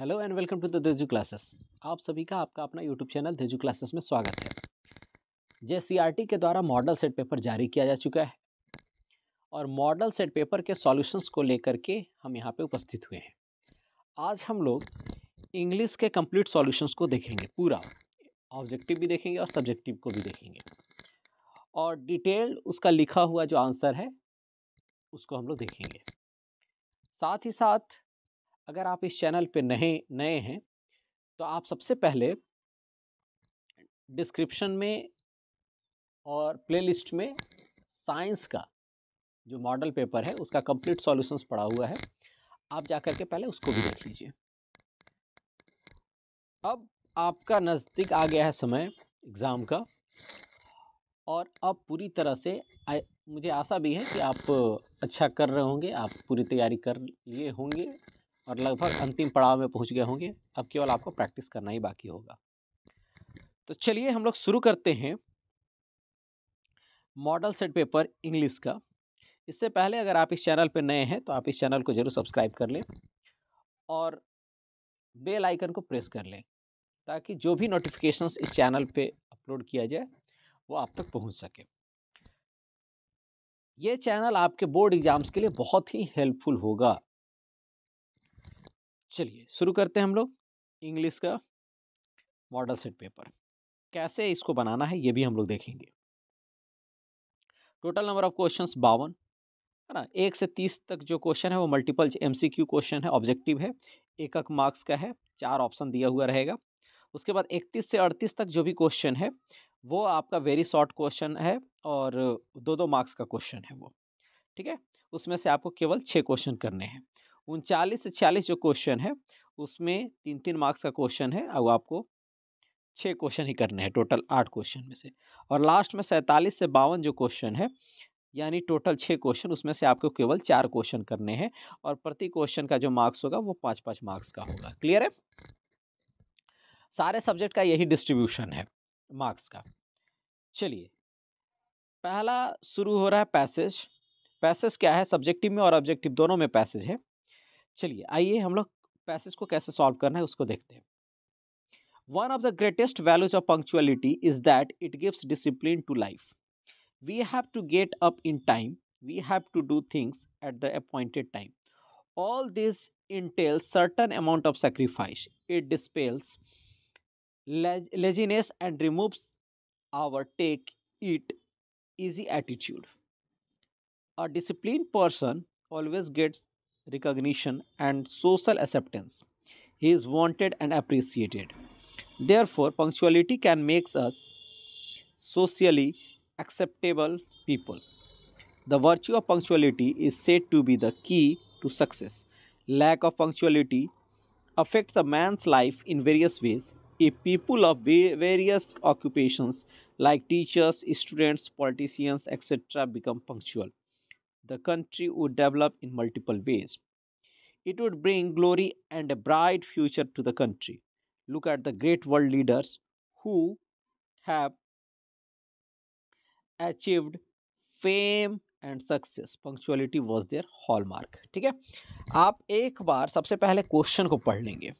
Hello and welcome to the Deju classes आप सभी का आपका अपना यूट्यूब चैनल देजू क्लासेस में स्वागत है जे के द्वारा मॉडल सेट पेपर जारी किया जा चुका है और मॉडल सेट पेपर के सॉल्यूशंस को लेकर के हम यहाँ पे उपस्थित हुए हैं आज हम लोग इंग्लिश के कंप्लीट सॉल्यूशंस को देखेंगे पूरा ऑब्जेक्टिव भी देखेंगे और सब्जेक्टिव को भी देखेंगे और डिटेल उसका लिखा हुआ जो आंसर है उसको हम लोग देखेंगे साथ ही साथ अगर आप इस चैनल पे नए नए हैं तो आप सबसे पहले डिस्क्रिप्शन में और प्लेलिस्ट में साइंस का जो मॉडल पेपर है उसका कंप्लीट सॉल्यूशंस पड़ा हुआ है आप जा कर के पहले उसको भी देख लीजिए अब आपका नज़दीक आ गया है समय एग्ज़ाम का और अब पूरी तरह से आ, मुझे आशा भी है कि आप अच्छा कर रहे होंगे आप पूरी तैयारी कर लिए होंगे और लगभग अंतिम पड़ाव में पहुंच गए होंगे अब केवल आपको प्रैक्टिस करना ही बाकी होगा तो चलिए हम लोग शुरू करते हैं मॉडल सेट पेपर इंग्लिश का इससे पहले अगर आप इस चैनल पर नए हैं तो आप इस चैनल को ज़रूर सब्सक्राइब कर लें और बेल आइकन को प्रेस कर लें ताकि जो भी नोटिफिकेशंस इस चैनल पे अपलोड किया जाए वो आप तक पहुंच सके ये चैनल आपके बोर्ड एग्ज़ाम्स के लिए बहुत ही हेल्पफुल होगा चलिए शुरू करते हैं हम लोग इंग्लिश का मॉडल सेट पेपर कैसे इसको बनाना है ये भी हम लोग देखेंगे टोटल नंबर ऑफ क्वेश्चंस बावन है ना एक से तीस तक जो क्वेश्चन है वो मल्टीपल एमसीक्यू क्वेश्चन है ऑब्जेक्टिव है एकक मार्क्स का है चार ऑप्शन दिया हुआ रहेगा उसके बाद इकतीस से अड़तीस तक जो भी क्वेश्चन है वो आपका वेरी शॉर्ट क्वेश्चन है और दो दो मार्क्स का क्वेश्चन है वो ठीक है उसमें से आपको केवल छः क्वेश्चन करने हैं उनचालीस से छियालीस जो क्वेश्चन है उसमें तीन तीन मार्क्स का क्वेश्चन है अब आपको छः क्वेश्चन ही करने हैं टोटल आठ क्वेश्चन में से और लास्ट में सैंतालीस से बावन जो क्वेश्चन है यानी टोटल छः क्वेश्चन उसमें से आपको केवल चार क्वेश्चन करने हैं और प्रति क्वेश्चन का जो मार्क्स होगा वो पाँच पाँच मार्क्स का होगा क्लियर है सारे सब्जेक्ट का यही डिस्ट्रीब्यूशन है मार्क्स का चलिए पहला शुरू हो रहा है पैसेज पैसेज क्या है सब्जेक्टिव में और ऑब्जेक्टिव दोनों में पैसेज है चलिए आइए हम लोग पैसेज को कैसे सॉल्व करना है उसको देखते हैं one of the greatest values of punctuality is that it gives discipline to life we have to get up in time we have to do things at the appointed time all this entail certain amount of sacrifice it dispels laziness and removes our take it easy attitude a discipline person always gets recognition and social acceptance. He is wanted and appreciated. Therefore, punctuality can make us socially acceptable people. The virtue of punctuality is said to be the key to success. Lack of punctuality affects a man's life in various ways. If people of various occupations like teachers, students, politicians, etc., become punctual, the country would develop in multiple ways. It would bring glory and a bright future to the country. Look at the great world leaders who have achieved fame and success. Punctuality was their hallmark. ठीक है आप एक बार सबसे पहले question को पढ़ लेंगे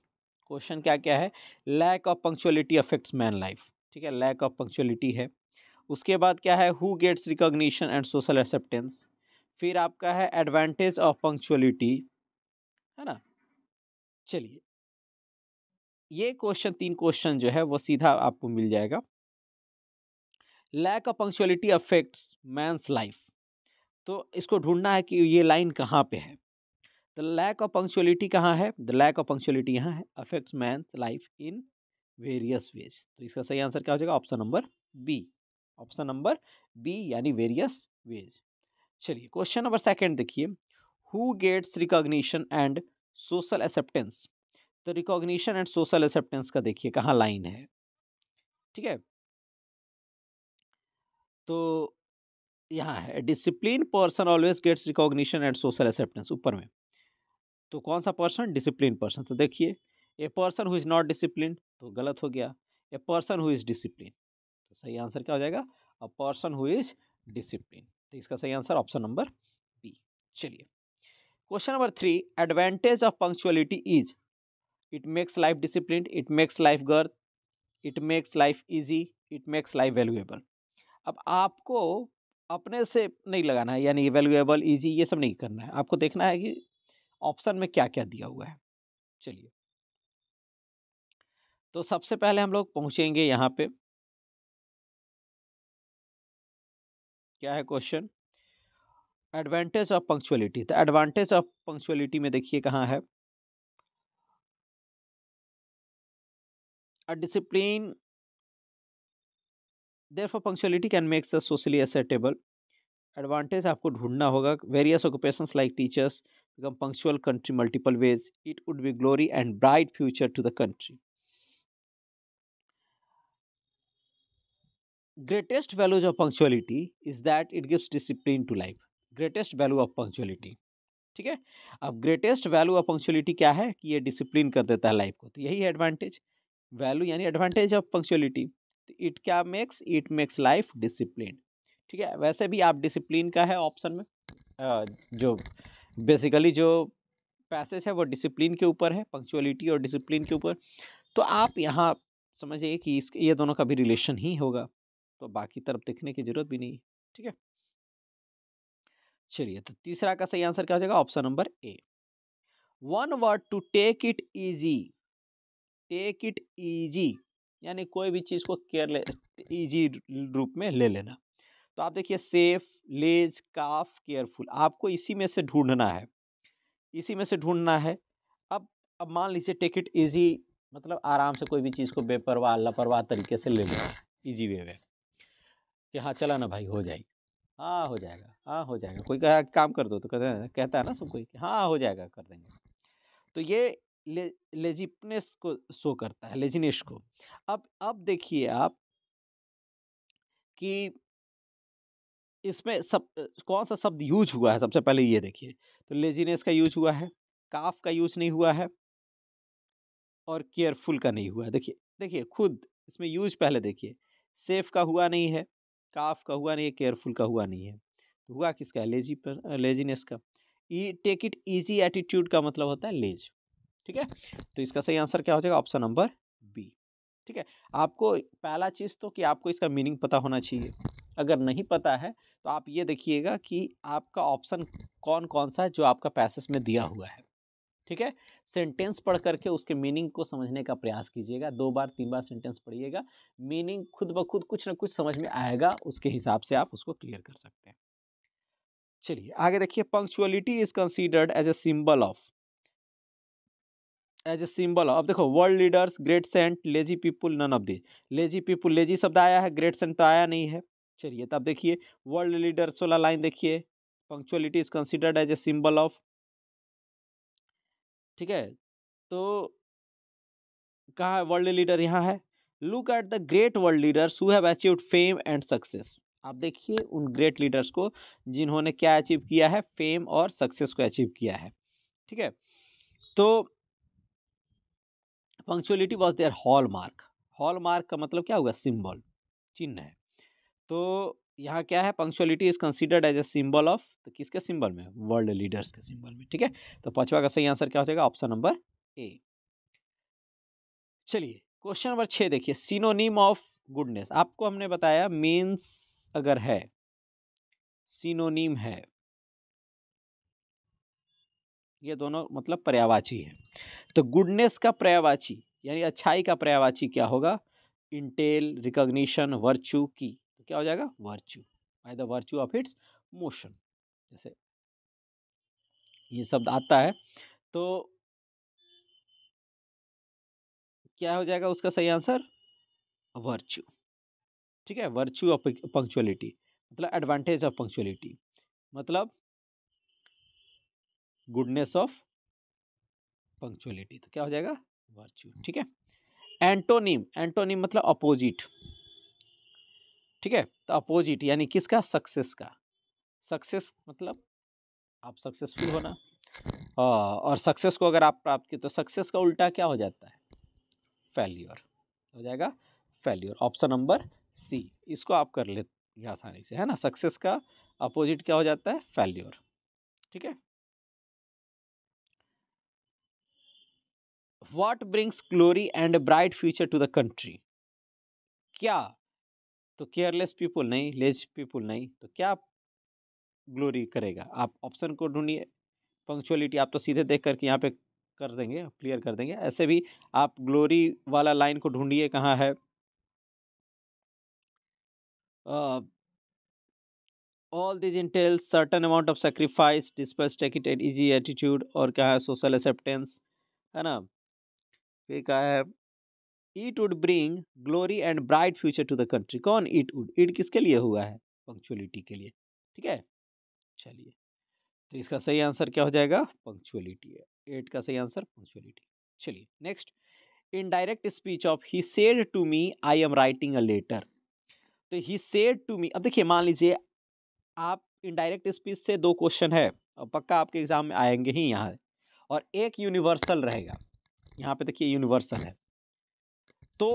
question क्या क्या है lack of punctuality affects man life ठीक है लैक ऑफ पंक्चुअलिटी है उसके बाद क्या है who gets recognition and social acceptance फिर आपका है एडवांटेज ऑफ पंक्चुअलिटी है ना चलिए ये क्वेश्चन तीन क्वेश्चन जो है वो सीधा आपको मिल जाएगा lack of punctuality affects man's life तो इसको ढूंढना है कि ये लाइन कहाँ पे है द लैक ऑफ पंक्चुअलिटी कहाँ है द लैक ऑफ पंक्चुअलिटी यहाँ है affects man's life in various ways तो इसका सही आंसर क्या हो जाएगा option number B option number B यानी वेरियस वेज चलिए क्वेश्चन नंबर सेकेंड देखिए who gets recognition and social acceptance तो रिकॉग्निशन एंड सोशल एक्सेप्टेंस का देखिए कहाँ लाइन है ठीक है तो यहाँ है discipline person always gets recognition and social acceptance ऊपर में तो कौन सा पर्सन डिसिप्लिन पर्सन तो देखिए a person who is not discipline तो गलत हो गया a person who is discipline तो सही आंसर क्या हो जाएगा a person who is discipline तो इसका सही आंसर ऑप्शन नंबर बी चलिए question number three advantage of punctuality is it makes life discipline it makes life girth it makes life easy it makes life valuable अब आपको अपने से नहीं लगाना है यानी वैल्यूएबल इजी ये सब नहीं करना है आपको देखना है कि ऑप्शन में क्या क्या दिया हुआ है चलिए तो सबसे पहले हम लोग पहुँचेंगे यहाँ पे क्या है क्वेश्चन एडवांटेज ऑफ पंक्चुअलिटी तो एडवांटेज ऑफ पंक्चुअलिटी में देखिए कहाँ है discipline there for punctuality can makes a socially acceptable advantage आपको ढूंढना होगा various occupation like teachers become punctual country multiple ways it would be glory and bright future to the country greatest values of punctuality is that it gives discipline to life greatest value of punctuality ठीक है अब greatest value of punctuality क्या है कि ये discipline कर देता है लाइफ को तो यही एडवांटेज वैल्यू यानी एडवांटेज ऑफ पंक्चुअलिटी तो इट क्या makes it makes life discipline ठीक है वैसे भी आप डिसिप्लिन का है ऑप्शन में जो बेसिकली जो पैसेज है वो डिसिप्लिन के ऊपर है पंक्चुअलिटी और डिसिप्लिन के ऊपर तो आप यहाँ समझिए कि इस ये दोनों का भी रिलेशन ही होगा तो बाकी तरफ देखने की ज़रूरत भी नहीं है ठीक है चलिए तो तीसरा का सही आंसर क्या हो जाएगा option number A one word to take it easy take it easy यानी कोई भी चीज़ को केयर ले ईजी रूप में ले लेना तो आप देखिए सेफ लेज काफ केयरफुल आपको इसी में से ढूंढना है इसी में से ढूंढना है अब अब मान लीजिए टेक इट ईजी मतलब आराम से कोई भी चीज़ को बेपरवाह लापरवाह तरीके से ले लेना ईजी वे में कि हाँ चला ना भाई हो जाएगी हाँ हो जाएगा हाँ हो जाएगा कोई कहा काम कर दो तो कहते हैं कहता है ना सब कोई हाँ हो जाएगा कर देंगे तो ये ले, लेजिपनेस को शो करता है लेजिनेस को अब अब देखिए आप कि इसमें सब कौन सा शब्द यूज हुआ है सबसे पहले ये देखिए तो लेजीनेस का यूज हुआ है काफ का यूज नहीं हुआ है और केयरफुल का नहीं हुआ है देखिए देखिए खुद इसमें यूज पहले देखिए सेफ का हुआ नहीं है काफ का हुआ नहीं है केयरफुल का हुआ नहीं है तो हुआ किसका है लेजी पर लेजीनेस का ई टेक इट ईजी एटीट्यूड का मतलब होता है लेज ठीक है तो इसका सही आंसर क्या हो जाएगा ऑप्शन नंबर बी ठीक है आपको पहला चीज़ तो कि आपको इसका मीनिंग पता होना चाहिए अगर नहीं पता है तो आप ये देखिएगा कि आपका ऑप्शन कौन कौन सा है जो आपका पैसेज में दिया हुआ है ठीक है सेंटेंस पढ़ करके उसके मीनिंग को समझने का प्रयास कीजिएगा दो बार तीन बार सेंटेंस पढ़िएगा मीनिंग खुद ब खुद कुछ ना कुछ समझ में आएगा उसके हिसाब से आप उसको क्लियर कर सकते हैं चलिए आगे देखिए punctuality is considered as a symbol of as a symbol of देखो world leaders great saint lazy people none of the lazy people lazy शब्द आया है ग्रेट सेंट तो आया नहीं है चलिए तब देखिए वर्ल्ड लीडर्स वाला लाइन देखिए punctuality is considered as a symbol of ठीक है तो कहा वर्ल्ड लीडर यहाँ है look at the great world leaders who have achieved fame and success आप देखिए उन ग्रेट लीडर्स को जिन्होंने क्या अचीव किया है फेम और सक्सेस को अचीव किया है ठीक है तो punctuality was their hallmark hallmark का मतलब क्या होगा सिम्बल चिन्ह है तो यहाँ क्या है punctuality is considered as a symbol of तो किसके सिंबल में वर्ल्ड लीडर्स के सिंबल में ठीक है तो पांचवा का सही आंसर क्या हो जाएगा ऑप्शन नंबर ए चलिए क्वेश्चन नंबर छः देखिए सिनोनिम ऑफ गुडनेस आपको हमने बताया मीन्स अगर है सिनोनिम है ये दोनों मतलब पर्यावाची है तो गुडनेस का पर्यावाची यानी अच्छाई का पर्यावाची क्या होगा इंटेल रिकॉग्निशन वर्चू की क्या हो जाएगा virtue by the virtue of its motion जैसे ये शब्द आता है तो क्या हो जाएगा उसका सही आंसर वर्च्यू ठीक है वर्च्यू ऑफ पंक्चुअलिटी मतलब एडवांटेज ऑफ पंक्चुअलिटी मतलब गुडनेस ऑफ पंक्चुअलिटी तो क्या हो जाएगा वर्च्यू ठीक है एंटोनिम एंटोनिम मतलब अपोजिट ठीक है तो अपोजिट यानी किसका सक्सेस का सक्सेस मतलब आप सक्सेसफुल होना हाँ, और सक्सेस को अगर आप प्राप्त किए तो सक्सेस का उल्टा क्या हो जाता है फेल्योर हो जाएगा फेल्योर ऑप्शन नंबर सी इसको आप कर ले आसानी से है ना सक्सेस का अपोजिट क्या हो जाता है फेल्योर ठीक है what brings glory and bright future to the country क्या तो केयरलेस पीपुल नहीं लेज पीपुल नहीं तो क्या ग्लोरी करेगा आप ऑप्शन को ढूंढिए पंक्चुअलिटी आप तो सीधे देख करके यहाँ पे कर देंगे क्लियर कर देंगे ऐसे भी आप ग्लोरी वाला लाइन को ढूंढिए कहाँ है all these entail certain amount of sacrifice dispels take it at easy attitude और क्या है सोशल एक्सेप्टेंस है ना फिर क्या है it would bring glory and bright future to the country कौन ईट वुड इट किसके लिए हुआ है पंक्चुअलिटी के लिए ठीक है चलिए तो इसका सही आंसर क्या हो जाएगा पंक्चुअलिटी है एट का सही आंसर पंक्चुअलिटी चलिए next in direct speech of he said to me I am writing a letter तो ही सेड टू मी अब देखिए मान लीजिए आप इनडायरेक्ट स्पीच से दो क्वेश्चन है और पक्का आपके एग्ज़ाम में आएंगे ही यहाँ और एक यूनिवर्सल रहेगा यहाँ पे देखिए यूनिवर्सल है तो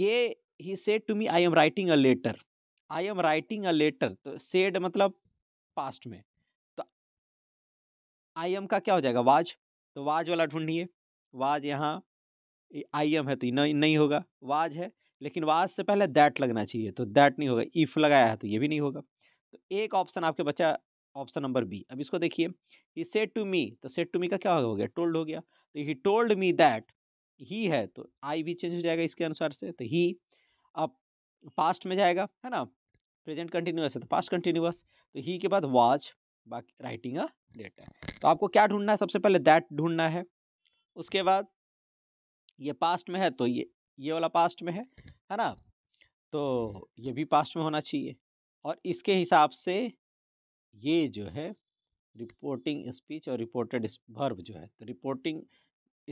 ये he said to me I am writing a letter I am writing a letter तो सेड मतलब पास्ट में तो आई एम का क्या हो जाएगा वाज तो वाज वाला ढूंढिए वाज यहाँ आई एम है तो नहीं, नहीं होगा वाज है लेकिन वाज से पहले दैट लगना चाहिए तो दैट नहीं होगा इफ़ लगाया है तो ये भी नहीं होगा तो एक ऑप्शन आपके बच्चा ऑप्शन नंबर बी अब इसको देखिए ही सेड टू मी तो सेड टू मी का क्या हो गया टोल्ड हो गया तो he told me that he है तो आई भी चेंज हो जाएगा इसके अनुसार से तो ही अब पास्ट में जाएगा है ना प्रेजेंट कंटिन्यूस है तो पास्ट कंटिन्यूस तो ही के बाद वॉच बाकी राइटिंग अ लेटर तो आपको क्या ढूंढना है सबसे पहले दैट ढूंढना है उसके बाद ये पास्ट में है तो ये ये वाला पास्ट में है है ना तो ये भी पास्ट में होना चाहिए और इसके हिसाब से ये जो है रिपोर्टिंग स्पीच और रिपोर्टेड वर्ब जो है तो रिपोर्टिंग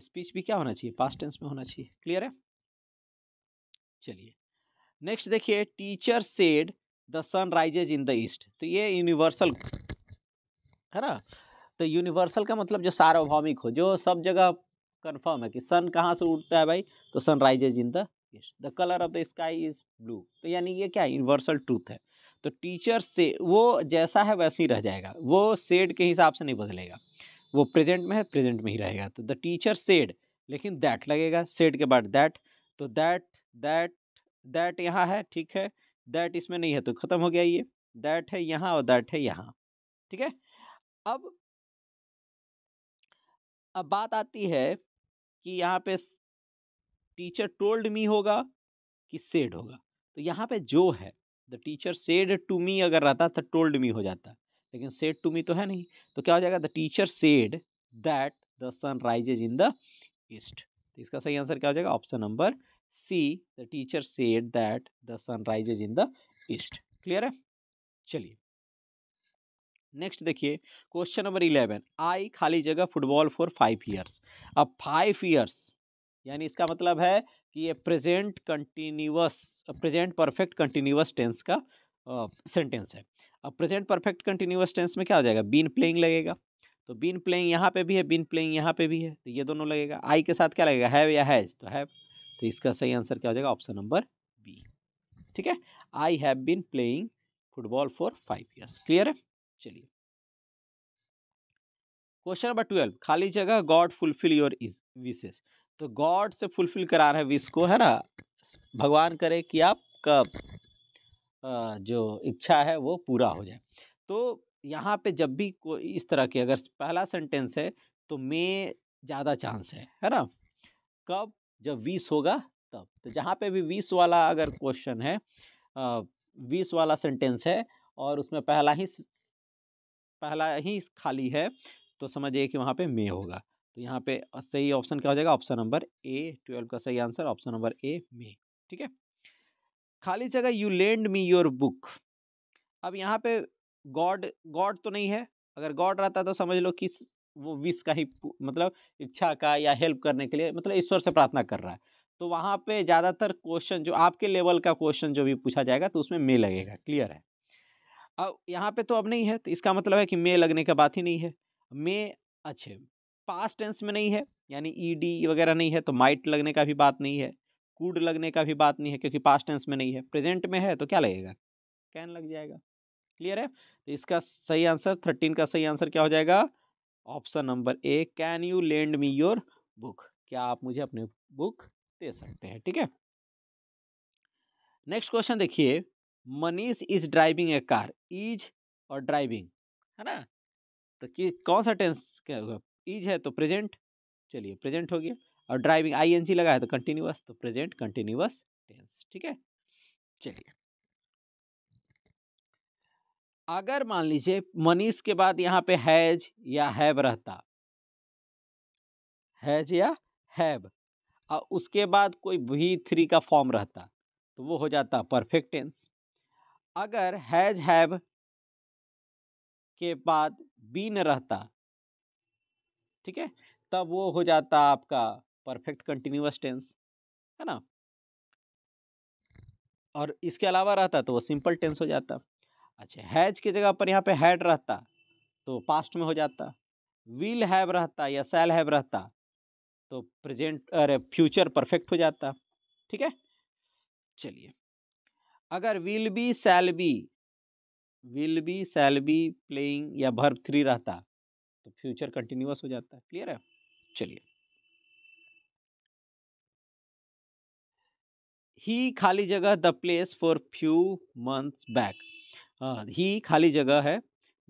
स्पीच भी क्या होना चाहिए पास्ट टेंस में होना चाहिए क्लियर है चलिए नेक्स्ट देखिए teacher said the sun rises in the east तो ये यूनिवर्सल है ना तो यूनिवर्सल का मतलब जो सार्वभौमिक हो जो सब जगह कन्फर्म है कि सन कहाँ से उठता है भाई तो sun rises in the east the colour of the sky is blue तो यानी ये क्या यूनिवर्सल ट्रूथ है तो टीचर से वो जैसा है वैसे ही रह जाएगा वो सेड के हिसाब से नहीं बदलेगा वो प्रेजेंट में है प्रेजेंट में ही रहेगा तो द टीचर सेड लेकिन दैट लगेगा सेड के बाद दैट तो दैट दैट दैट यहाँ है ठीक है दैट इसमें नहीं है तो ख़त्म हो गया ये दैट है यहाँ और दैट है यहाँ ठीक है अब अब बात आती है कि यहाँ पे टीचर टोल्ड मी होगा कि सेड होगा तो यहाँ पे जो है the teacher said to me अगर रहता तो टोल्ड मी हो जाता लेकिन सेड टू मी तो है नहीं तो क्या हो जाएगा the teacher said that the sun rises in the east तो इसका सही आंसर क्या हो जाएगा option number C the teacher said that the sun rises in the east clear है चलिए नेक्स्ट देखिए क्वेश्चन नंबर इलेवन आई खाली जगह फुटबॉल फॉर फाइव ईयर्स अब फाइव ईयर्स यानी इसका मतलब है कि ये present continuous present perfect continuous tense का सेंटेंस है अब प्रेजेंट परफेक्ट कंटिन्यूस टेंस में क्या हो जाएगा बीन प्लेइंग लगेगा तो बीन प्लेइंग यहाँ पे भी है बीन प्लेइंग यहाँ पे भी है तो ये दोनों लगेगा आई के साथ क्या लगेगा हैव या हैज तो हैव तो इसका सही आंसर क्या हो जाएगा ऑप्शन नंबर बी ठीक है I have been playing football for five years clear है चलिए क्वेश्चन नंबर ट्वेल्व खाली जगह गॉड फुलफिल योर विशेष तो गॉड से फुलफिल करा रहे विश को है ना भगवान करे कि आप कब जो इच्छा है वो पूरा हो जाए तो यहाँ पे जब भी कोई इस तरह की अगर पहला सेंटेंस है तो मे ज़्यादा चांस है है ना कब जब बीस होगा तब तो जहाँ पे भी बीस वाला अगर क्वेश्चन है बीस वाला सेंटेंस है और उसमें पहला ही पहला ही खाली है तो समझिए कि वहाँ पे मे होगा तो यहाँ पे सही ऑप्शन क्या हो जाएगा ऑप्शन नंबर ए ट्वेल्व का सही आंसर ऑप्शन नंबर ए मे ठीक है खाली जगह you lend me your book अब यहाँ पे गॉड गॉड तो नहीं है अगर गॉड रहता तो समझ लो कि वो विश का ही मतलब इच्छा का या हेल्प करने के लिए मतलब ईश्वर से प्रार्थना कर रहा है तो वहाँ पे ज़्यादातर क्वेश्चन जो आपके लेवल का क्वेश्चन जो भी पूछा जाएगा तो उसमें मे लगेगा क्लियर है अब यहाँ पे तो अब नहीं है तो इसका मतलब है कि मे लगने का बात ही नहीं है मे अच्छे पास्ट टेंस में नहीं है यानी ई e डी वगैरह नहीं है तो माइट लगने का भी बात नहीं है कूड लगने का भी बात नहीं है क्योंकि पास्ट टेंस में नहीं है प्रेजेंट में है तो क्या लगेगा कैन लग जाएगा क्लियर है तो इसका सही आंसर थर्टीन का सही आंसर क्या हो जाएगा option number A can you lend me your book क्या आप मुझे अपने बुक दे सकते हैं ठीक है नेक्स्ट क्वेश्चन देखिए Manish is driving a car is और ड्राइविंग है ना तो कि कौन सा टेंस क्या होगा इज है तो प्रेजेंट चलिए प्रेजेंट हो गया और ड्राइविंग आई एन सी लगाया तो कंटिन्यूस तो प्रेजेंट कंटिन्यूस टेंस ठीक है चलिए अगर मान लीजिए मनीष के बाद यहाँ पे हैज या हैव रहता हैज या हैव और उसके बाद कोई भी थ्री का फॉर्म रहता तो वो हो जाता परफेक्ट टेंस अगर हैज हैव के बाद बीन रहता ठीक है तब वो हो जाता आपका परफेक्ट कंटिन्यूस टेंस है ना और इसके अलावा रहता तो वो सिंपल टेंस हो जाता अच्छा हैज की जगह पर यहाँ पे हैड रहता तो पास्ट में हो जाता विल हैव रहता या सेल हैव रहता तो प्रेजेंट अरे फ्यूचर परफेक्ट हो जाता ठीक है चलिए अगर will be shall be will be shall be playing या भर्ब थ्री रहता तो फ्यूचर कंटिन्यूस हो जाता क्लियर है चलिए ही खाली जगह the place for few months back he खाली जगह है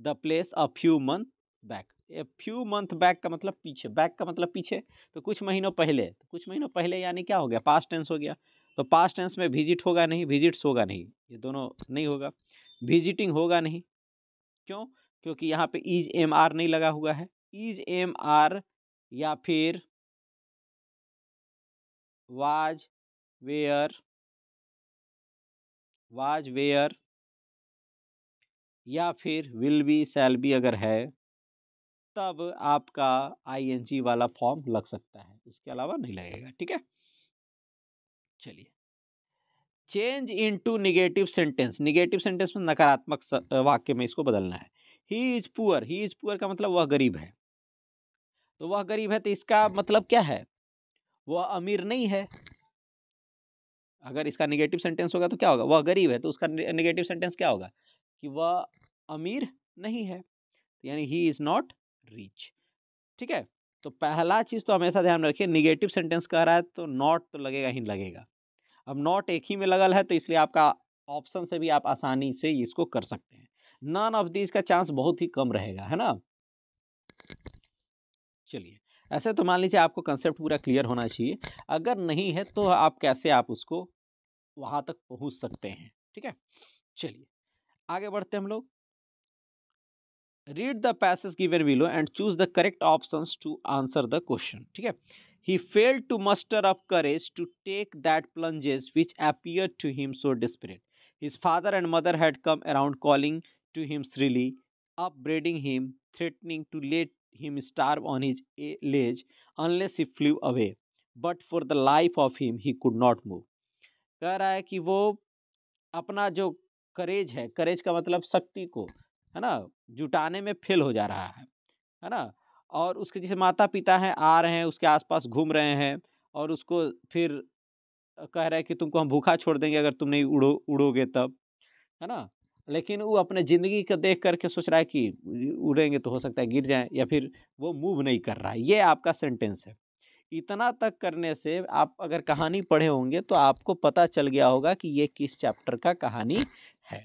the place a few month back a few month back का मतलब पीछे बैक का मतलब पीछे तो कुछ महीनों पहले तो कुछ महीनों पहले यानी क्या हो गया पास्ट टेंस हो गया तो पास्ट टेंस में विजिट होगा नहीं विजिट्स होगा नहीं ये दोनों नहीं होगा विजिटिंग होगा नहीं क्यों क्योंकि यहाँ पे इज एम आर नहीं लगा हुआ है इज एम आर या फिर वाज वेयर वाज वेयर या फिर विल बी सेल बी अगर है तब आपका आईएनजी वाला फॉर्म लग सकता है उसके अलावा नहीं लगेगा ठीक है चलिए change into negative sentence negative sentence में नकारात्मक वाक्य में इसको बदलना है he is poor he is poor का मतलब वह गरीब है तो वह गरीब है तो इसका मतलब क्या है वह अमीर नहीं है अगर इसका निगेटिव सेंटेंस होगा तो क्या होगा वह गरीब है तो उसका निगेटिव सेंटेंस क्या होगा कि वह अमीर नहीं है यानी ही इज़ नॉट रिच ठीक है तो पहला चीज़ तो हमेशा ध्यान रखिए निगेटिव सेंटेंस कह रहा है तो नॉट तो लगेगा ही लगेगा अब नॉट एक ही में लगल है तो इसलिए आपका ऑप्शन से भी आप आसानी से इसको कर सकते हैं नॉन ऑफ दी का चांस बहुत ही कम रहेगा है ना चलिए ऐसे तो मान लीजिए आपको कंसेप्ट पूरा क्लियर होना चाहिए अगर नहीं है तो आप कैसे आप उसको वहाँ तक पहुँच सकते हैं ठीक है चलिए आगे बढ़ते हम लोग read the passage given below and choose the correct option to answer the question ठीक है he fail to muster up courage to take that plunges which appear to him so desperate his father and mother had come around calling to him shrilly upbraiding him threatening to let him starve on his edge unless he flew away but for the life of him he could not move कह रहा है कि वो अपना जो करेज है करेज का मतलब शक्ति को है ना जुटाने में फेल हो जा रहा है है ना और उसके जैसे माता पिता हैं आ रहे हैं उसके आसपास घूम रहे हैं और उसको फिर कह रहा है कि तुमको हम भूखा छोड़ देंगे अगर तुम नहीं उड़ो उड़ोगे तब है ना लेकिन वो अपने ज़िंदगी का देख करके सोच रहा है कि उड़ेंगे तो हो सकता है गिर जाए या फिर वो मूव नहीं कर रहा है ये आपका सेंटेंस है इतना तक करने से आप अगर कहानी पढ़े होंगे तो आपको पता चल गया होगा कि ये किस चैप्टर का कहानी है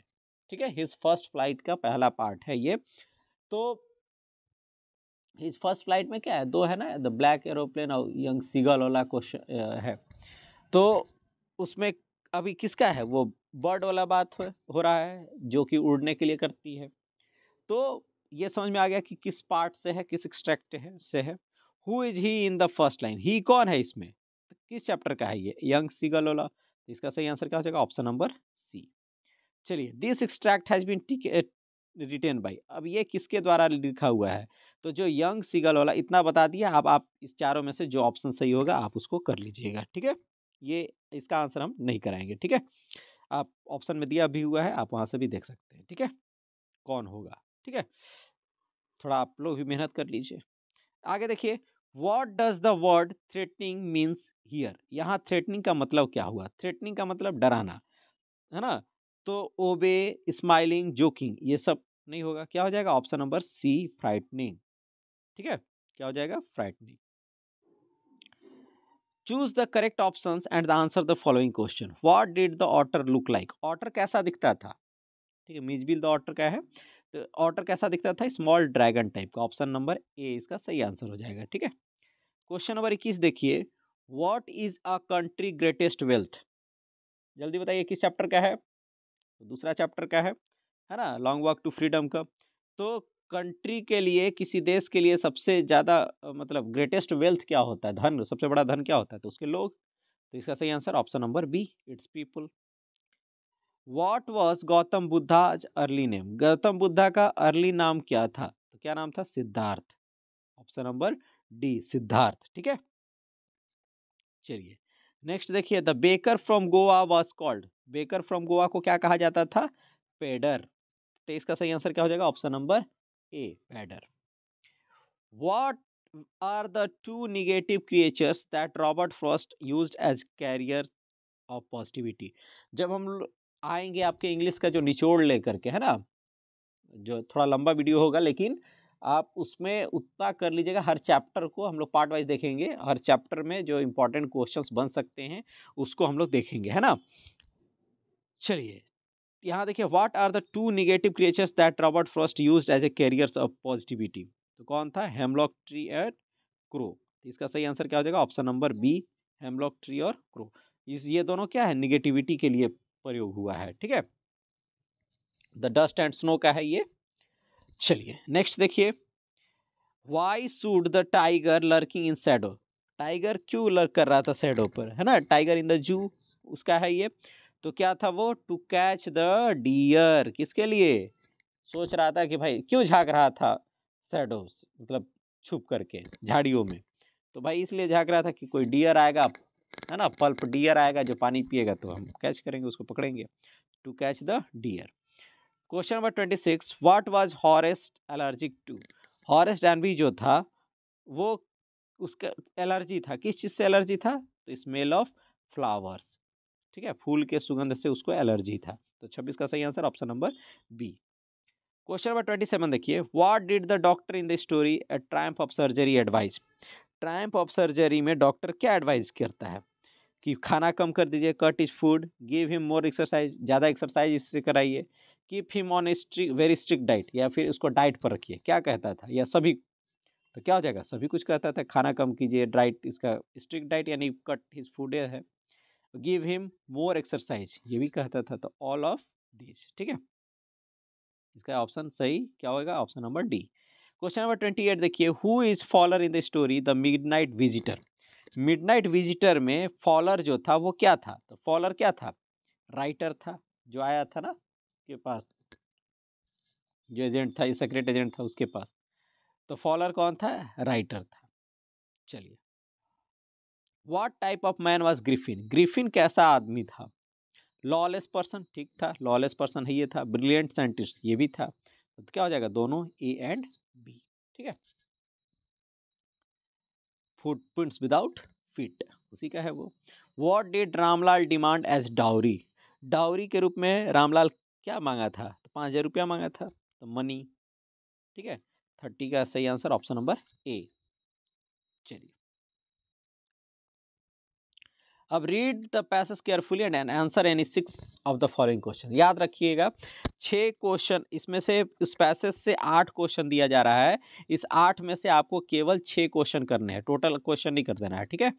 ठीक है हिज फर्स्ट फ्लाइट का पहला पार्ट है ये तो हिज फर्स्ट फ्लाइट में क्या है दो है ना द ब्लैक एरोप्लेन और यंग सीगल वाला क्वेश्चन है तो उसमें अभी किसका है वो बर्ड वाला बात हो, हो रहा है जो कि उड़ने के लिए करती है तो ये समझ में आ गया कि किस पार्ट से है किस एक्सट्रैक्ट है से है who is he in the first line he कौन है इसमें तो किस चैप्टर का है ये यंग सीगल वाला तो इसका सही आंसर क्या हो जाएगा ऑप्शन नंबर सी चलिए this extract has been written by अब ये किसके द्वारा लिखा हुआ है तो जो यंग सीगल वाला इतना बता दिया अब आप इस चारों में से जो ऑप्शन सही होगा आप उसको कर लीजिएगा ठीक है ये इसका आंसर हम नहीं कराएंगे ठीक है आप ऑप्शन में दिया भी हुआ है आप वहाँ से भी देख सकते हैं ठीक है कौन होगा ठीक है थोड़ा आप लोग भी मेहनत कर लीजिए आगे देखिए what does the word threatening means here यहाँ थ्रेटनिंग का मतलब क्या हुआ थ्रेटनिंग का मतलब डराना है ना तो ओबे स्माइलिंग जोकिंग ये सब नहीं होगा क्या हो जाएगा ऑप्शन नंबर सी फ्राइटनिंग ठीक है क्या हो जाएगा frightening choose the correct option and the answer the following question what did the otter look like otter कैसा दिखता था ठीक है मिजबिल द ऑटर क्या है तो ऑटर कैसा दिखता था स्मॉल ड्रैगन टाइप का ऑप्शन नंबर ए इसका सही आंसर हो जाएगा ठीक है क्वेश्चन नंबर इक्कीस देखिए what is a country greatest wealth जल्दी बताइए किस चैप्टर का है तो दूसरा चैप्टर का है है ना लॉन्ग वॉक टू फ्रीडम का तो कंट्री के लिए किसी देश के लिए सबसे ज़्यादा मतलब ग्रेटेस्ट वेल्थ क्या होता है धन सबसे बड़ा धन क्या होता है तो उसके लोग तो इसका सही answer option number B it's people what was Gautam Buddha's early name Gautam Buddha का अर्ली नाम क्या था तो क्या नाम था Siddhartha option number D Siddhartha ठीक है चलिए नेक्स्ट देखिए the baker from Goa was called baker from Goa को क्या कहा जाता था पेडर तो इसका सही आंसर क्या हो जाएगा ऑप्शन नंबर ए पेडर what are the two negative creatures that Robert Frost use as carrier of positivity जब हम आएंगे आपके इंग्लिश का जो निचोड़ ले करके है ना जो थोड़ा लंबा वीडियो होगा लेकिन आप उसमें उतना कर लीजिएगा हर चैप्टर को हम लोग पार्ट वाइज देखेंगे हर चैप्टर में जो इम्पोर्टेंट क्वेश्चंस बन सकते हैं उसको हम लोग देखेंगे है ना चलिए यहाँ देखिए what are the two negative creatures that Robert Frost use as a carriers of positivity तो कौन था हेमलॉक ट्री एंड क्रो इसका सही आंसर क्या हो जाएगा option number B hemlock tree और क्रो इस ये दोनों क्या है निगेटिविटी के लिए प्रयोग हुआ है ठीक है द डस्ट एंड स्नो का है ये चलिए नेक्स्ट देखिए why should the tiger lurking in shadow tiger क्यों लर्क कर रहा था सैडो पर है ना टाइगर इन द जू उसका है ये तो क्या था वो टू कैच द डियर किसके लिए सोच रहा था कि भाई क्यों झाँक रहा था सैडो मतलब छुप करके झाड़ियों में तो भाई इसलिए झाँक रहा था कि कोई डियर आएगा है ना पल्प डियर आएगा जो पानी पिएगा तो हम कैच करेंगे उसको पकड़ेंगे to catch the deer question number twenty six what was Horace allergic to Horace एनवी जो था वो उसका एलर्जी था किस चीज़ से एलर्जी था तो स्मेल ऑफ फ्लावर्स ठीक है फूल के सुगंध से उसको एलर्जी था तो छब्बीस का सही answer option number B question number twenty seven देखिए what did the doctor in the story a triumph of surgery advise triumph of surgery में डॉक्टर क्या एडवाइस करता है कि खाना कम कर दीजिए cut his food give him more exercise ज़्यादा एक्सरसाइज इससे कराइए keep him on strict very strict diet या फिर उसको डाइट पर रखिए क्या कहता था या सभी तो क्या हो जाएगा सभी कुछ कहता था खाना कम कीजिए डाइट इसका स्ट्रिक्ट डाइट यानी कट हिज फूड है गिव हिम मोर एक्सरसाइज ये भी कहता था तो ऑल ऑफ दिस ठीक है इसका ऑप्शन सही क्या होगा option number D question number twenty eight देखिए who is Fowler in the story the midnight visitor midnight visitor में फॉलर जो था वो क्या था तो फॉलर क्या था राइटर था जो आया था ना के पास जो एजेंट था सेक्रेट एजेंट था उसके पास तो फॉलर कौन था राइटर था चलिए what type of man was Griffin Griffin कैसा आदमी था लॉलेस पर्सन ठीक था लॉलेस पर्सन है ये था ब्रिलियंट साइंटिस्ट ये भी था तो क्या हो जाएगा दोनों ए एंड बी ठीक है फुटप्रिंट्स विदाउट फिट उसी का है वो what did Ramlal demand as dowry dowry के रूप में रामलाल क्या मांगा था तो पाँच हज़ार रुपया मांगा था तो मनी ठीक है थर्टी का सही आंसर ऑप्शन नंबर ए चलिए अब read the passage carefully and an answer any six of the following question याद रखिएगा छः क्वेश्चन इसमें से इस पैसेज से आठ क्वेश्चन दिया जा रहा है इस आठ में से आपको केवल छः क्वेश्चन करने हैं टोटल क्वेश्चन नहीं कर देना है ठीक है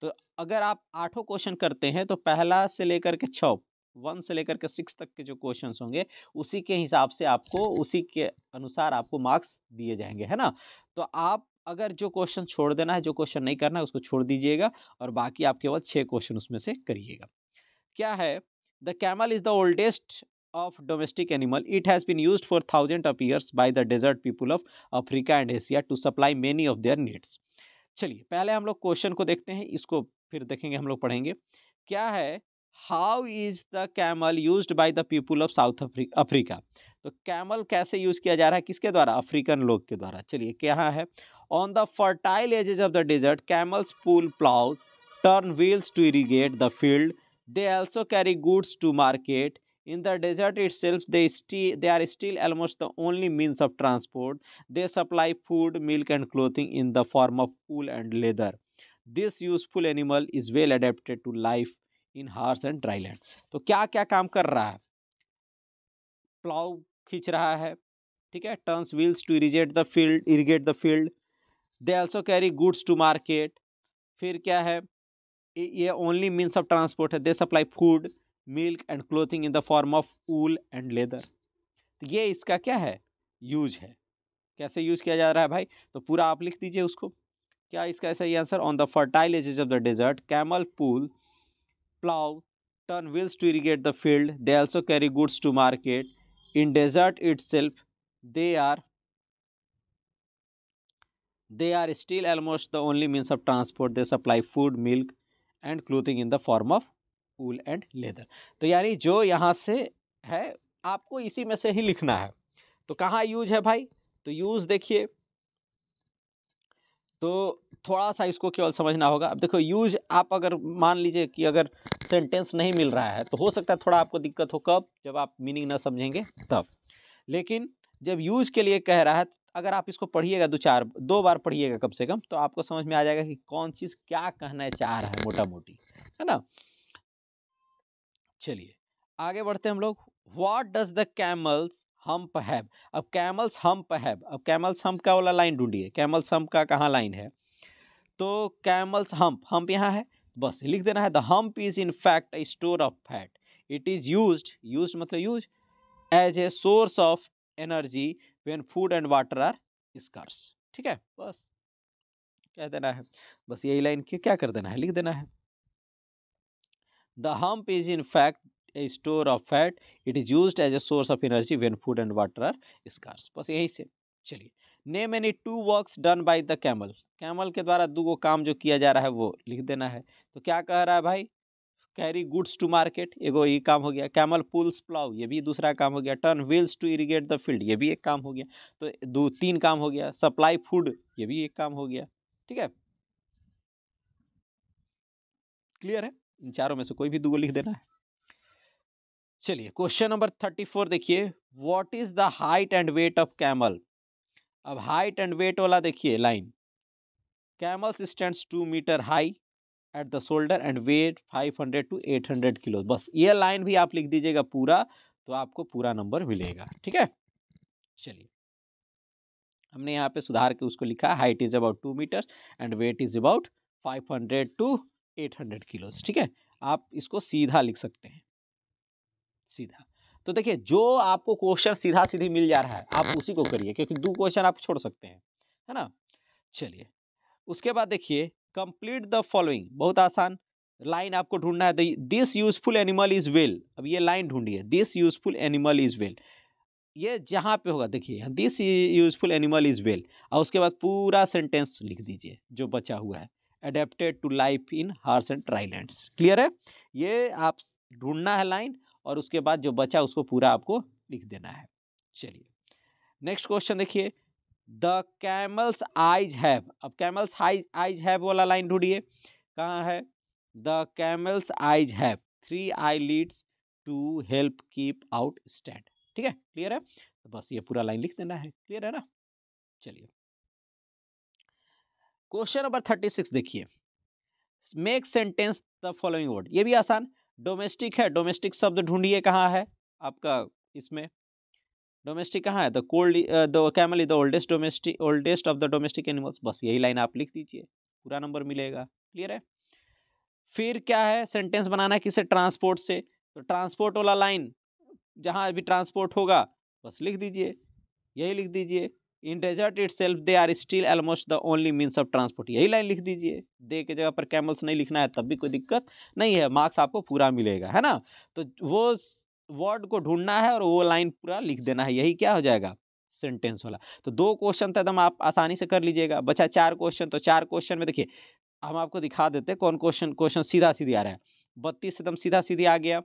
तो अगर आप आठों क्वेश्चन करते हैं तो पहला से लेकर के छ वन से लेकर के सिक्स तक के जो क्वेश्चन होंगे उसी के हिसाब से आपको उसी के अनुसार आपको मार्क्स दिए जाएंगे है ना तो आप अगर जो क्वेश्चन छोड़ देना है जो क्वेश्चन नहीं करना है उसको छोड़ दीजिएगा और बाकी आप केवल छः क्वेश्चन उसमें से करिएगा क्या है the camel is the oldest of domestic animal it has been use for thousand of years by the desert people of Africa and Asia to supply many of their needs चलिए पहले हम लोग question को देखते हैं इसको फिर देखेंगे हम लोग पढ़ेंगे क्या है how is the camel use by the people of South Africa तो कैमल कैसे यूज़ किया जा रहा है किसके द्वारा अफ्रीकन लोग के द्वारा चलिए क्या है On the fertile edges of the desert, camels pull plows, turn wheels to irrigate the field. They also carry goods to market. In the desert itself, they, they are still almost the only means of transport. They supply food, milk, and clothing in the form of wool and leather. This useful animal is well adapted to life in harsh and dry land. So, क्या क्या काम कर रहा है plough खींच रहा है ठीक Irrigate the field. irrigate the field, they also carry goods to market फिर क्या है ये ओनली मीन्स ऑफ ट्रांसपोर्ट है they supply food milk and clothing in the form of wool and leather तो ये इसका क्या है यूज है कैसे यूज किया जा रहा है भाई तो पूरा आप लिख दीजिए उसको क्या इसका सही answer on the fertile edges of the desert camel pull plough turn wheels to irrigate the field they also carry goods to market in desert itself they are They are still almost the only means of transport. They supply food, milk and clothing in the form of wool and leather. तो यानी जो यहाँ से है आपको इसी में से ही लिखना है तो कहाँ यूज है भाई तो यूज़ देखिए तो थोड़ा सा इसको केवल समझना होगा अब देखो यूज आप अगर मान लीजिए कि अगर सेंटेंस नहीं मिल रहा है तो हो सकता है थोड़ा आपको दिक्कत हो कब जब आप मीनिंग ना समझेंगे तब लेकिन जब यूज के लिए कह रहा है अगर आप इसको पढ़िएगा दो चार दो बार पढ़िएगा कम से कम तो आपको समझ में आ जाएगा कि कौन चीज़ क्या कहना चाह रहा है मोटा मोटी है ना चलिए आगे बढ़ते हैं हम लोग what does the camel's hump have अब कैमल्स हम्प हैव अब कैमल्स हम्प का वाला लाइन ढूंढिए कैमल्स हम्प का कहाँ लाइन है तो कैमल्स हम्प हम्प यहाँ है बस लिख देना है the hump is in fact a store of fat it is use use मतलब use as a source of energy when food and water are scarce ठीक है बस कह देना है बस यही लाइन क्या कर देना है लिख देना है the hump is in fact a store of fat it is use as a source of energy when food and water are scarce बस यही से चलिए name any two work done by the camel camel के द्वारा दो काम जो किया जा रहा है वो लिख देना है तो क्या कह रहा है भाई कैरी गुड्स टू मार्केट एगो ये काम हो गया कैमल पुल्स प्लाउ ये भी दूसरा काम हो गया turn wheels to irrigate the field ये भी एक काम हो गया तो दो तीन काम हो गया सप्लाई फूड ये भी एक काम हो गया ठीक है क्लियर है इन चारों में से कोई भी दूगो लिख देना है चलिए क्वेश्चन नंबर थर्टी फोर देखिए what is the height and weight of camel अब हाइट एंड वेट वाला देखिए line camels stands two metre high at the shoulder and weight five hundred to eight hundred kilo बस ये line भी आप लिख दीजिएगा पूरा तो आपको पूरा नंबर मिलेगा ठीक है चलिए हमने यहाँ पे सुधार के उसको लिखा height is about two metre and weight is about five hundred to eight hundred kilos ठीक है आप इसको सीधा लिख सकते हैं सीधा तो देखिए जो आपको क्वेश्चन सीधा सीधी मिल जा रहा है आप उसी को करिए क्योंकि दो क्वेश्चन आप छोड़ सकते हैं है ना चलिए उसके बाद देखिए कंप्लीट द फॉलोइंग बहुत आसान लाइन आपको ढूंढना है this useful animal is well अब ये लाइन ढूंढिए this useful animal is well ये जहाँ पे होगा देखिए this useful animal is well और उसके बाद पूरा सेंटेंस लिख दीजिए जो बचा हुआ है adapted to life in harsh and drylands clear है ये आप ढूंढना है लाइन और उसके बाद जो बचा उसको पूरा आपको लिख देना है चलिए नेक्स्ट क्वेश्चन देखिए द कैमल्स आइज हैव अब कैमल्स हाइज आइज हैव वाला लाइन ढूंढिए कहाँ है the camel's eyes have three eyelids to help keep out stand ठीक है क्लियर है तो बस ये पूरा लाइन लिख देना है क्लियर है ना चलिए क्वेश्चन नंबर थर्टी सिक्स देखिए make sentence the following word ये भी आसान डोमेस्टिक है डोमेस्टिक शब्द ढूंढिए कहाँ है आपका इसमें डोमेस्टिक कहाँ है the cold the camel is the oldest domestic oldest of the domestic animals बस यही लाइन आप लिख दीजिए पूरा नंबर मिलेगा क्लियर है फिर क्या है सेंटेंस बनाना है किसे ट्रांसपोर्ट से तो ट्रांसपोर्ट वाला लाइन जहाँ अभी ट्रांसपोर्ट होगा बस लिख दीजिए यही लिख दीजिए in desert itself they are still almost the only means of transport यही लाइन लिख दीजिए दे के जगह पर कैमल्स नहीं लिखना है तब भी कोई दिक्कत नहीं है मार्क्स आपको पूरा मिलेगा है ना तो वो वर्ड को ढूंढना है और वो लाइन पूरा लिख देना है यही क्या हो जाएगा सेंटेंस वाला तो दो क्वेश्चन तो एकदम आप आसानी से कर लीजिएगा बचा चार क्वेश्चन तो चार क्वेश्चन में देखिए हम आपको दिखा देते कौन क्वेश्चन क्वेश्चन सीधा सीधे आ रहा है बत्तीस एकदम तो सीधा सीधे आ गया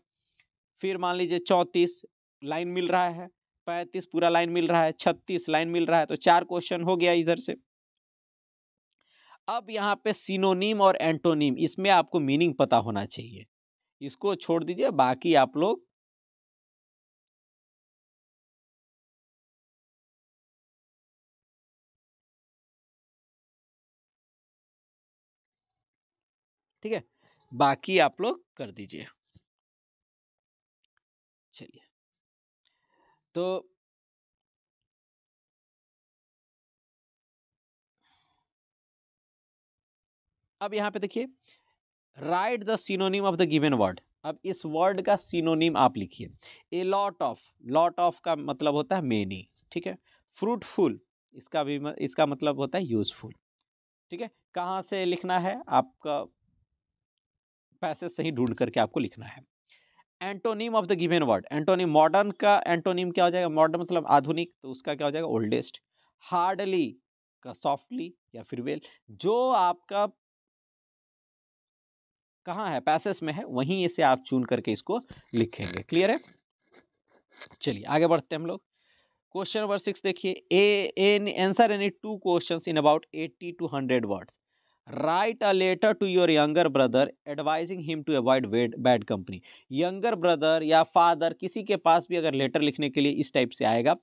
फिर मान लीजिए चौंतीस लाइन मिल रहा है पैंतीस पूरा लाइन मिल रहा है छत्तीस लाइन मिल रहा है तो चार क्वेश्चन हो गया इधर से अब यहाँ पे सिनोनीम और एंटोनीम इसमें आपको मीनिंग पता होना चाहिए इसको छोड़ दीजिए बाकी आप लोग ठीक है बाकी आप लोग कर दीजिए चलिए तो अब यहां पे देखिए write the synonym of the given word अब इस वर्ड का सिनोनिम आप लिखिए a lot of lot of का मतलब होता है मेनी ठीक है फ्रूटफुल इसका भी इसका मतलब होता है यूजफुल ठीक है कहाँ से लिखना है आपका पैसेज सही ढूंढ करके आपको लिखना है antonym of the given word antonym modern का एंटोनीम क्या हो जाएगा मॉडर्न मतलब आधुनिक तो उसका क्या हो जाएगा ओल्डेस्ट हार्डली का सॉफ्टली या फिर वेल जो आपका कहाँ है पैसेस में है वहीं से आप चुन करके इसको लिखेंगे क्लियर है चलिए आगे बढ़ते हैं हम लोग क्वेश्चन नंबर सिक्स देखिए A an answer any two questions in about eighty to hundred words write a letter to your younger brother advising him to avoid वेड बैड कंपनी यंगर ब्रदर या फादर किसी के पास भी अगर letter लिखने के लिए इस टाइप से आएगा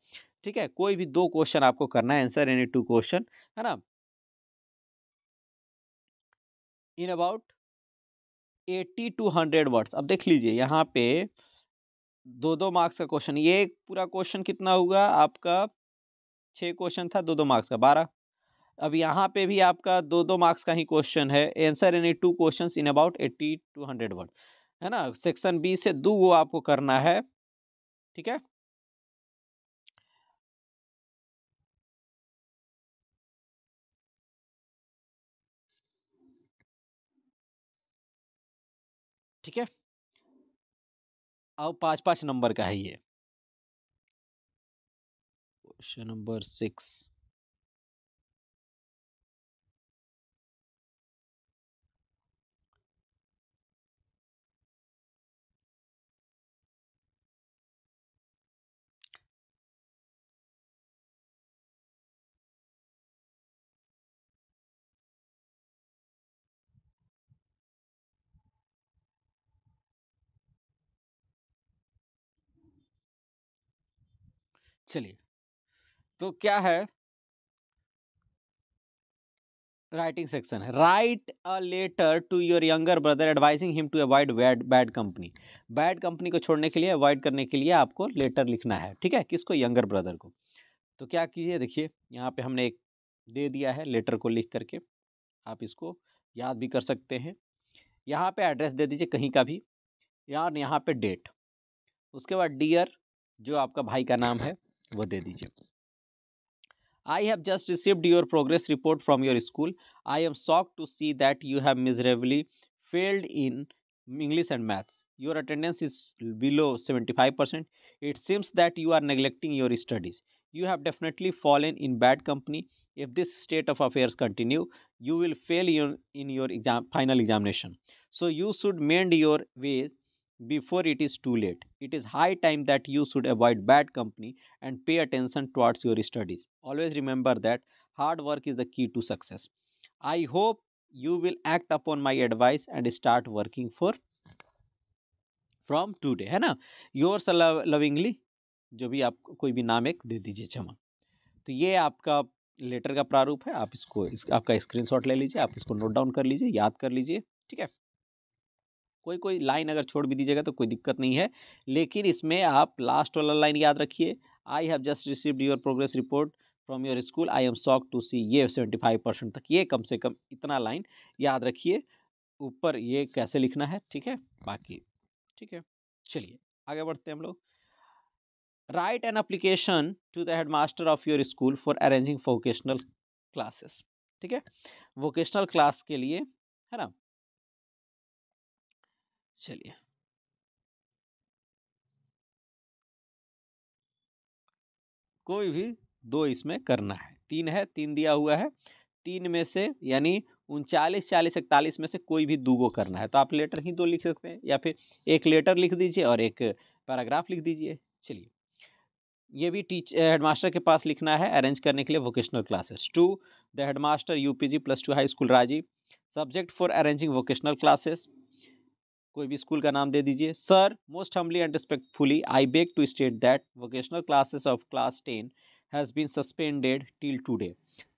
ठीक है कोई भी दो क्वेश्चन आपको करना है आंसर एनी टू क्वेश्चन है ना in about eighty to hundred words अब देख लीजिए यहाँ पे दो दो मार्क्स का क्वेश्चन ये पूरा क्वेश्चन कितना होगा आपका छः क्वेश्चन था दो दो मार्क्स का बारह अब यहाँ पे भी आपका दो दो मार्क्स का ही क्वेश्चन है answer any two question in about eighty to hundred word है ना सेक्शन बी से दो वो आपको करना है ठीक है ठीक है और पांच पांच नंबर का है ये क्वेश्चन नंबर सिक्स चलिए तो क्या है राइटिंग सेक्शन है write a letter to your younger brother advising him to avoid bad bad company bad company को छोड़ने के लिए अवॉइड करने के लिए आपको लेटर लिखना है ठीक है किसको यंगर ब्रदर को तो क्या कीजिए देखिए यहाँ पे हमने एक दे दिया है लेटर को लिख करके आप इसको याद भी कर सकते हैं यहाँ पे एड्रेस दे दीजिए कहीं का भी यार यहाँ पे डेट उसके बाद डियर जो आपका भाई का नाम है I have just received your progress report from your school. I am shocked to see that you have miserably failed in English and maths. Your attendance is below 75%. It seems that you are neglecting your studies. You have definitely fallen in bad company. If this state of affairs continue, you will fail your, in your final examination. So you should mend your ways before it is too late. It is high time that you should avoid bad company and pay attention towards your studies. Always remember that hard work is the key to success. I hope you will act upon my advice and start working for from today hai na yours lo lovingly जो भी आप कोई भी नाम एक दे दीजिए चमन तो ये आपका लेटर का प्रारूप है आप इसको इस, आपका स्क्रीनशॉट ले लीजिए आप इसको नोट डाउन कर लीजिए याद कर लीजिए ठीक है कोई कोई लाइन अगर छोड़ भी दीजिएगा तो कोई दिक्कत नहीं है लेकिन इसमें आप लास्ट वाला लाइन याद रखिए I have just received your progress report from your school I am shock to see ये सेवेंटी फाइव परसेंट तक ये कम से कम इतना लाइन याद रखिए ऊपर ये कैसे लिखना है ठीक है बाकी ठीक है चलिए आगे बढ़ते हैं हम लोग write an application to the head master of your school for arranging vocational classes ठीक है वोकेशनल क्लास के लिए है ना चलिए कोई भी दो इसमें करना है तीन है तीन दिया हुआ है तीन में से यानी उनचालीस चालीस इकतालीस में से कोई भी दो गो करना है तो आप लेटर ही दो लिख सकते हैं या फिर एक लेटर लिख दीजिए और एक पैराग्राफ लिख दीजिए चलिए ये भी टीच हेडमास्टर के पास लिखना है अरेंज करने के लिए vocational classes to the headmaster UPG जी प्लस टू हाई स्कूल राजी subject for arranging vocational classes कोई भी स्कूल का नाम दे दीजिए sir most humbly and respectfully I beg to state that vocational classes of class ten has been suspended till today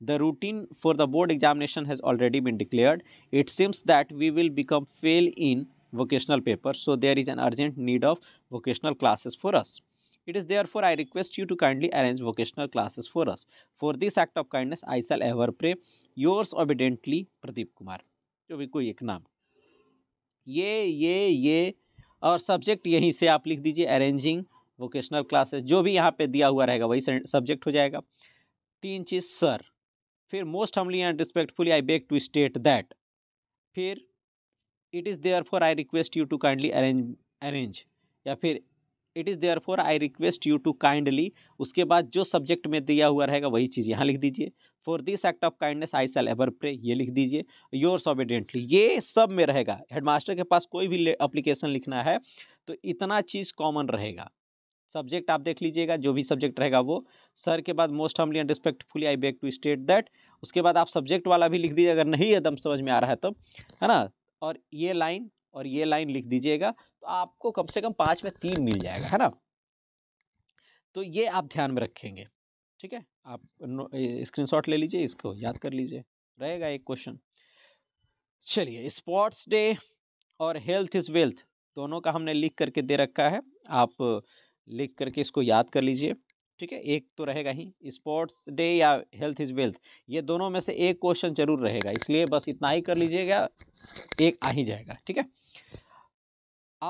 the routine for the board examination has already been declared it seems that we will become fail in vocational paper so there is an urgent need of vocational classes for us it is therefore I request you to kindly arrange vocational classes for us for this act of kindness I shall ever pray yours obediently Pradeep Kumar जो भी कोई एक नाम ये ये ये और subject यहीं से आप लिख दीजिए अरेंजिंग वोकेशनल क्लासेस जो भी यहाँ पे दिया हुआ रहेगा वही सब्जेक्ट हो जाएगा तीन चीज़ सर फिर most humbly and respectfully I beg to state that फिर it is therefore I request you to kindly arrange arrange या फिर it is therefore I request you to kindly उसके बाद जो सब्जेक्ट में दिया हुआ रहेगा वही चीज़ यहाँ लिख दीजिए for this act of kindness I shall ever pray ये लिख दीजिए योर सॉबिडेंटली ये सब में रहेगा हेडमास्टर के पास कोई भी अप्लीकेशन लिखना है तो इतना चीज़ कॉमन रहेगा सब्जेक्ट आप देख लीजिएगा जो भी सब्जेक्ट रहेगा वो सर के बाद most humbly and respectfully I beg to state that उसके बाद आप सब्जेक्ट वाला भी लिख दीजिए अगर नहीं एकदम समझ में आ रहा है तो है ना और ये लाइन और ये लाइन लिख दीजिएगा तो आपको कम से कम पाँच में तीन मिल जाएगा है ना तो ये आप ध्यान में रखेंगे ठीक है आप स्क्रीनशॉट ले लीजिए इसको याद कर लीजिए रहेगा एक क्वेश्चन चलिए स्पोर्ट्स डे और हेल्थ इज़ वेल्थ दोनों का हमने लिख करके दे रखा है आप लिख करके इसको याद कर लीजिए ठीक है एक तो रहेगा ही स्पोर्ट्स डे या हेल्थ इज़ वेल्थ ये दोनों में से एक क्वेश्चन जरूर रहेगा इसलिए बस इतना ही कर लीजिएगा एक आ ही जाएगा ठीक है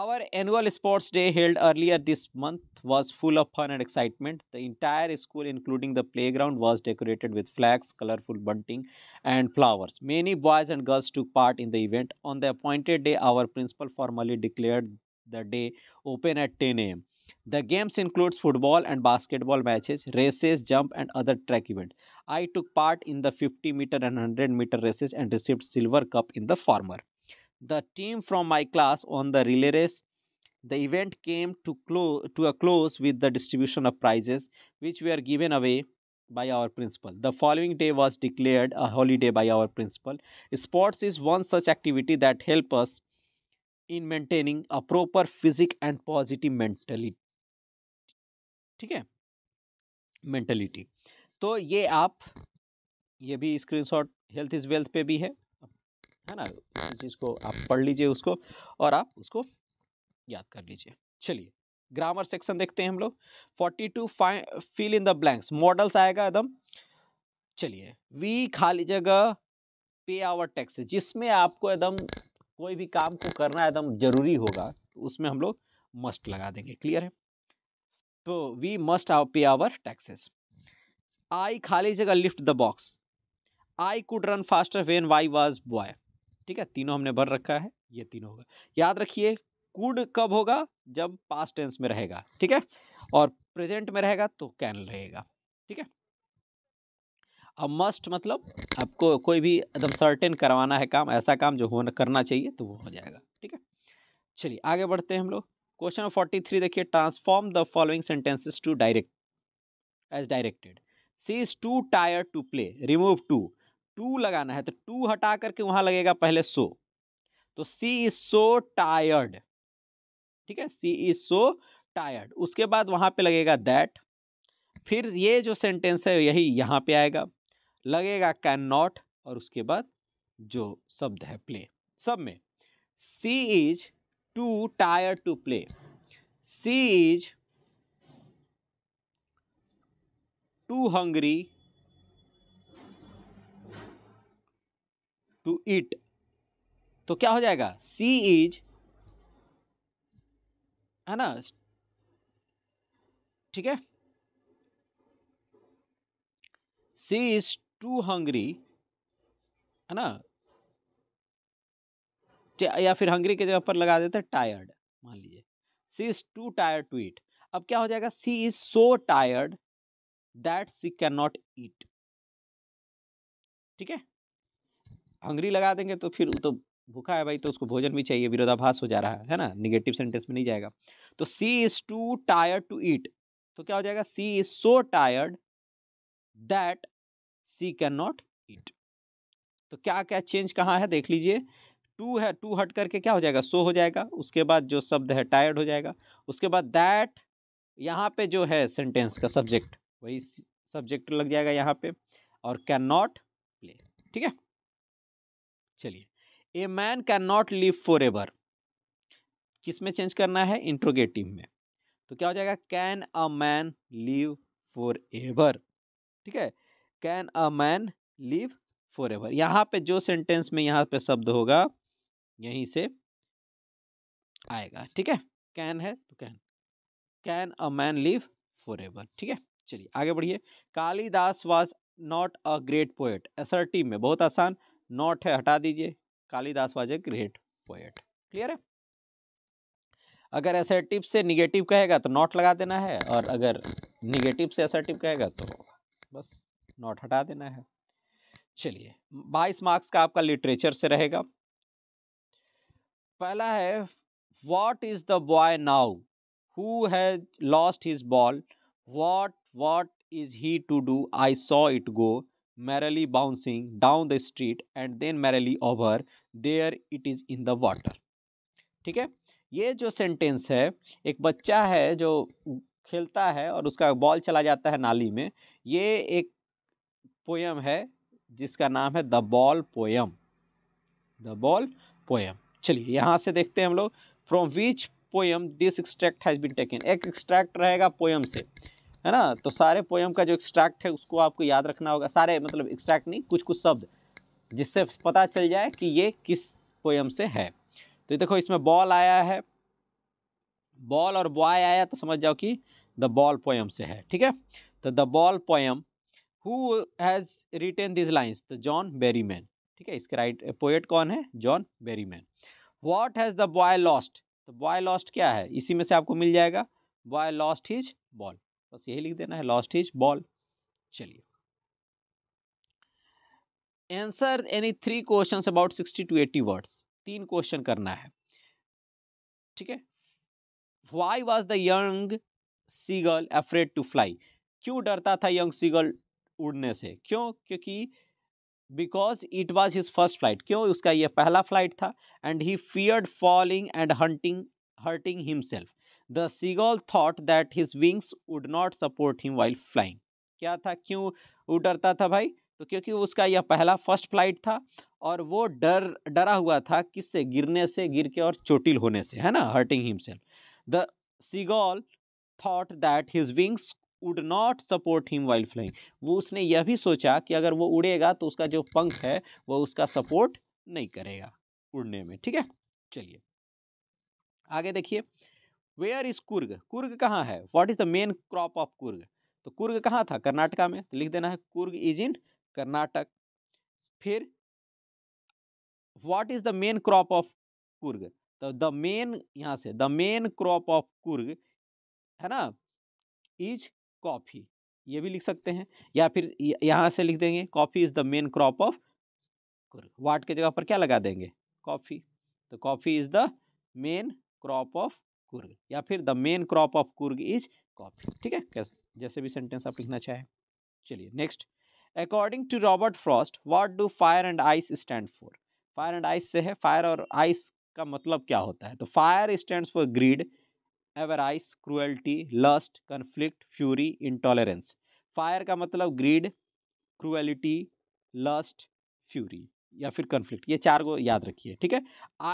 Our annual sports day held earlier this month was full of fun and excitement. The entire school, including the playground, was decorated with flags, colorful bunting, and flowers. Many boys and girls took part in the event. On the appointed day, our principal formally declared the day open at 10 a.m. The games includes football and basketball matches, races, jump and other track events. I took part in the 50 meter and 100 meter races and received silver cup in the former. the team from my class on the relay race. The event came to, close to a close with the distribution of prizes, which were given away by our principal. The following day was declared a holiday by our principal. Sports is one such activity that help us in maintaining a proper physic and positive mentality. ठीक है mentality तो ये आप ये भी screenshot health is wealth पे भी है है ना चीज़ को आप पढ़ लीजिए उसको और आप उसको याद कर लीजिए चलिए ग्रामर सेक्शन देखते हैं हम लोग forty two fill in the blanks models आएगा एकदम चलिए वी खाली जगह पे आवर टैक्स जिसमें आपको एकदम कोई भी काम को करना एकदम जरूरी होगा तो उसमें हम लोग मस्ट लगा देंगे क्लियर है तो वी मस्ट आव पे आवर टैक्सेस आई खाली जगह lift the box I could run faster when I was boy ठीक है तीनों हमने भर रखा है ये तीनों होगा याद रखिए कुड कब होगा जब पास टेंस में रहेगा ठीक है और प्रेजेंट में रहेगा तो कैन रहेगा ठीक है अब मस्ट मतलब आपको कोई भी एकदम सर्टेन करवाना है काम ऐसा काम जो होना करना चाहिए तो वो हो जाएगा ठीक है चलिए आगे बढ़ते हैं हम लोग क्वेश्चन फोर्टी थ्री देखिए transform the following sentences to direct as directed she is too tired to play remove too to लगाना है तो टू हटा करके वहाँ लगेगा पहले सो तो सी इज सो टायर्ड ठीक है सी इज सो टायर्ड उसके बाद वहाँ पे लगेगा दैट फिर ये जो सेंटेंस है यही यहाँ पे आएगा लगेगा कैन नॉट और उसके बाद जो शब्द है प्ले सब में she is too tired to play she is too hungry to eat तो क्या हो जाएगा सी इज है ना ठीक है सी इज टू हंग्री है ना या फिर हंग्री के जगह पर लगा देते हैं टायर्ड मान लीजिए she is too tired to eat अब क्या हो जाएगा she is so tired that she can not eat ठीक है हंगरी लगा देंगे तो फिर तो भूखा है भाई तो उसको भोजन भी चाहिए विरोधाभास हो जा रहा है है ना निगेटिव सेंटेंस में नहीं जाएगा तो she is too tired to eat तो क्या हो जाएगा she is so tired that she can not eat तो क्या क्या चेंज कहाँ है देख लीजिए टू है टू हट करके क्या हो जाएगा सो हो जाएगा उसके बाद जो शब्द है टायर्ड हो जाएगा उसके बाद दैट यहाँ पे जो है सेंटेंस का सब्जेक्ट वही सब्जेक्ट लग जाएगा यहाँ पे और कैन नॉट प्ले ठीक है चलिए a man can not live forever किस में चेंज करना है इंट्रोगेटिव में तो क्या हो जाएगा can a man live forever ठीक है can a man live forever यहाँ पे जो सेंटेंस में यहाँ पे शब्द होगा यहीं से आएगा ठीक है कैन है तो can can a man live forever ठीक है चलिए आगे बढ़िए Kalidas was not a great poet assertive में बहुत आसान नॉट है हटा दीजिए Kalidas was a great poet clear है अगर एसर्टिव से निगेटिव कहेगा तो नॉट लगा देना है और अगर निगेटिव से एसर्टिव कहेगा तो बस नॉट हटा देना है चलिए बाईस मार्क्स का आपका लिटरेचर से रहेगा पहला है what is the boy now who has lost his ball what what is he to do I saw it go merrily bouncing down the street and then merrily over there it is in the water ठीक है ये जो sentence है एक बच्चा है जो खेलता है और उसका बॉल चला जाता है नाली में ये एक पोयम है जिसका नाम है the ball poem the ball poem चलिए यहाँ से देखते हैं हम लोग from which poem this extract has been taken एक एक्सट्रैक्ट रहेगा पोयम से है ना तो सारे पोएम का जो एक्सट्रैक्ट है उसको आपको याद रखना होगा सारे मतलब एक्सट्रैक्ट नहीं कुछ कुछ शब्द जिससे पता चल जाए कि ये किस पोएम से है तो देखो इसमें बॉल आया है बॉल और बॉय आया तो समझ जाओ कि द बॉल पोएम से है ठीक है तो the ball poem who has written these lines the John Berryman ठीक है इसके राइट पोएट कौन है John Berryman what has the boy lost तो बॉय लॉस्ट क्या है इसी में से आपको मिल जाएगा बॉय लॉस्ट हिज बॉल बस यही लिख देना है लॉस्ट इज बॉल चलिए answer any three question about sixty to eighty words तीन क्वेश्चन करना है ठीक है why was the young seagull afraid to fly क्यों डरता था यंग सीगल उड़ने से क्यों क्योंकि because it was his first flight क्यों उसका यह पहला फ्लाइट था and he feared falling and hunting hurting himself the seagull thought that his wings would not support him while flying क्या था क्यों वो डरता था भाई तो क्योंकि उसका यह पहला फर्स्ट फ्लाइट था और वो डर डरा हुआ था किससे गिरने से गिर के और चोटिल होने से है ना hurting himself the seagull thought that his wings would not support him while flying वो उसने यह भी सोचा कि अगर वो उड़ेगा तो उसका जो पंख है वो उसका सपोर्ट नहीं करेगा उड़ने में ठीक है चलिए आगे देखिए वेयर इज कुर्ग कुर्ग कहाँ है what is the main crop of Coorg तो कुर्ग कहाँ था कर्नाटका में तो लिख देना है कुर्ग इज इन कर्नाटक फिर what is the main crop of Coorg तो द मेन यहाँ से the main crop of Coorg है ना इज कॉफ़ी ये भी लिख सकते हैं या फिर यहाँ से लिख देंगे coffee is the main crop of Coorg what के जगह पर क्या लगा देंगे कॉफ़ी तो coffee is the main crop of Coorg या फिर the main crop of Coorg is coffee ठीक है कैसे जैसे भी सेंटेंस आप लिखना चाहें चलिए next according to Robert Frost what do fire and ice stand for fire and ice से है फायर और आइस का मतलब क्या होता है तो fire stand for greed avarice cruelty lust conflict fury intolerance fire का मतलब ग्रीड क्रुएलिटी लस्ट फ्यूरी या फिर कन्फ्लिक्ट ये चार को याद रखिए ठीक है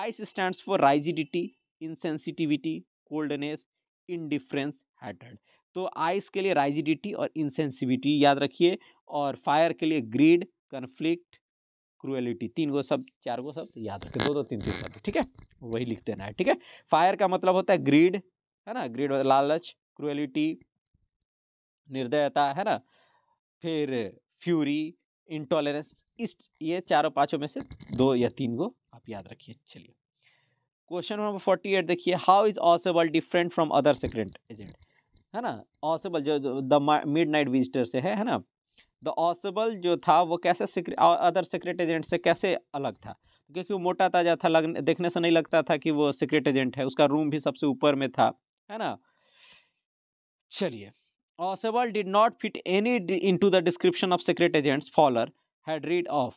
ice stand for rigidity insensitivity coldness indifference hatred तो आइस के लिए राइजिडिटी और इंसेंसिविटी याद रखिए और फायर के लिए ग्रीड कन्फ्लिक्ट क्रुएलिटी तीन गो सब चार गो शब्द याद रखें दो दो तीन तीन शब्द ठीक है वही लिख देना है ठीक है फायर का मतलब होता है ग्रीड है ना ग्रीड मतलब लालच क्रुएलिटी निर्दयता है ना फिर फ्यूरी इंटॉलरेंस इस ये चारों पाँचों में से दो या तीन गो आप याद रखिए चलिए क्वेश्चन नंबर फोर्टी एट देखिए how is Ausable different from other secret agent है ना ऑसेबल जो द मिड नाइट विजिटर से है है ना द ऑसेबल जो था वो कैसे अदर सीक्रेट एजेंट से कैसे अलग था क्योंकि वो मोटा ताजा था लगने देखने से नहीं लगता था कि वो सीक्रेट एजेंट है उसका रूम भी सबसे ऊपर में था है ना चलिए Ausable did not fit any into the description of secret agents Fowler had read of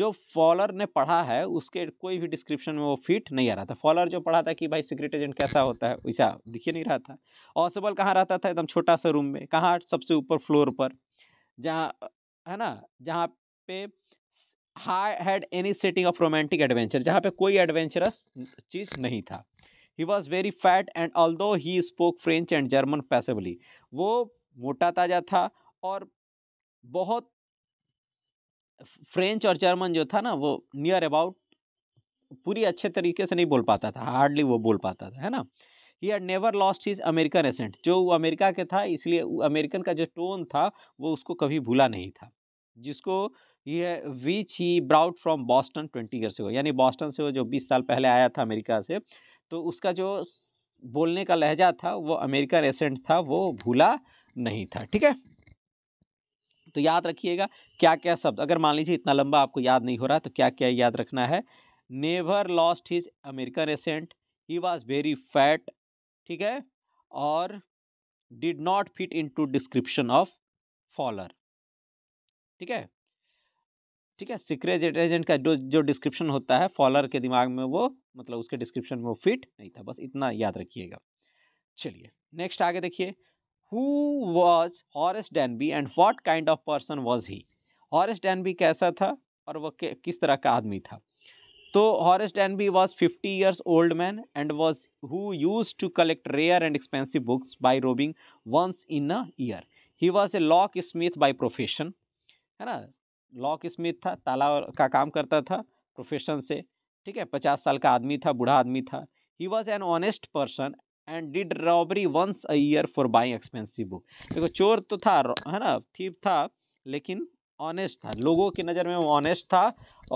जो फॉलर ने पढ़ा है उसके कोई भी डिस्क्रिप्शन में वो फिट नहीं आ रहा था फॉलर जो पढ़ा था कि भाई सीक्रेट एजेंट कैसा होता है वैसा दिख ही नहीं रहा था ऑसबल कहाँ रहता था एकदम छोटा सा रूम में कहाँ सबसे ऊपर फ्लोर पर जहाँ है ना जहाँ पे high had any setting of romantic adventure जहाँ पे कोई एडवेंचरस चीज़ नहीं था he was very fat and although he spoke French and German passably वो मोटा ताजा था और बहुत फ्रेंच और जर्मन जो था ना वो नियर अबाउट पूरी अच्छे तरीके से नहीं बोल पाता था हार्डली वो बोल पाता था है ना he had never lost his American accent जो अमेरिका के था इसलिए अमेरिकन का जो टोन था वो उसको कभी भूला नहीं था जिसको ये which he brought from Boston twenty year से हो यानी बॉस्टन से वो जो बीस साल पहले आया था अमेरिका से तो उसका जो बोलने का लहजा था वो अमेरिकन एसेंट था वो भूला नहीं था ठीक है तो याद रखिएगा क्या क्या शब्द अगर मान लीजिए इतना लंबा आपको याद नहीं हो रहा तो क्या क्या याद रखना है never lost his American accent he was very fat ठीक है और did not fit into description of Fowler ठीक है ठीक है सिक्रेज एजेंट का जो जो डिस्क्रिप्शन होता है फॉलर के दिमाग में वो मतलब उसके डिस्क्रिप्शन में वो फिट नहीं था बस इतना याद रखिएगा चलिए नेक्स्ट आगे देखिए who was Horace Danby and what kind of person was he Horace Danby कैसा था और वह किस तरह का आदमी था तो Horace Danby was fifty years old man and was who use to collect rare and expensive books by robbing once in a year he was a locksmith by profession है ना लॉक स्मिथ था ताला का काम करता था profession से ठीक है पचास साल का आदमी था बूढ़ा आदमी था he was an honest person and did robbery once a year for buying expensive book देखो चोर तो था है ना थीप था लेकिन ऑनेस्ट था लोगों की नज़र में वो ऑनेस्ट था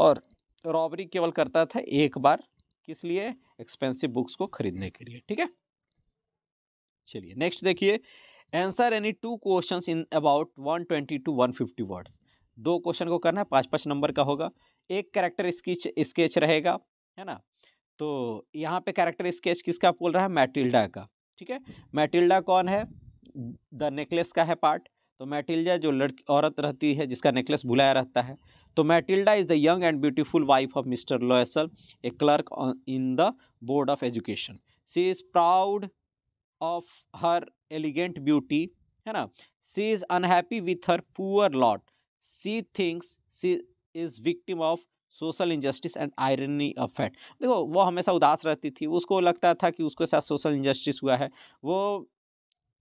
और रॉबरी केवल करता था एक बार किस लिए एक्सपेंसिव बुक्स को खरीदने के लिए ठीक है चलिए नेक्स्ट देखिए answer any two question in about one twenty to one fifty words दो क्वेश्चन को करना है पाँच पाँच नंबर का होगा एक करेक्टर स्कीच स्केच रहेगा है ना तो यहाँ पे कैरेक्टर स्केच किसका बोल रहा है मैटिल्डा का ठीक है मैटिल्डा कौन है द नेकलेस का है पार्ट तो मैटिल्डा जो लड़की औरत रहती है जिसका नेकलेस भुलाया रहता है तो Matilda is the young and beautiful wife of Mister Loisel a clerk in the board of education she is proud of her elegant beauty है ना she is unhappy with her poor lot she things she is victim of social injustice and irony of fate देखो वो हमेशा उदास रहती थी उसको लगता था कि उसके साथ सोशल इंजस्टिस हुआ है वो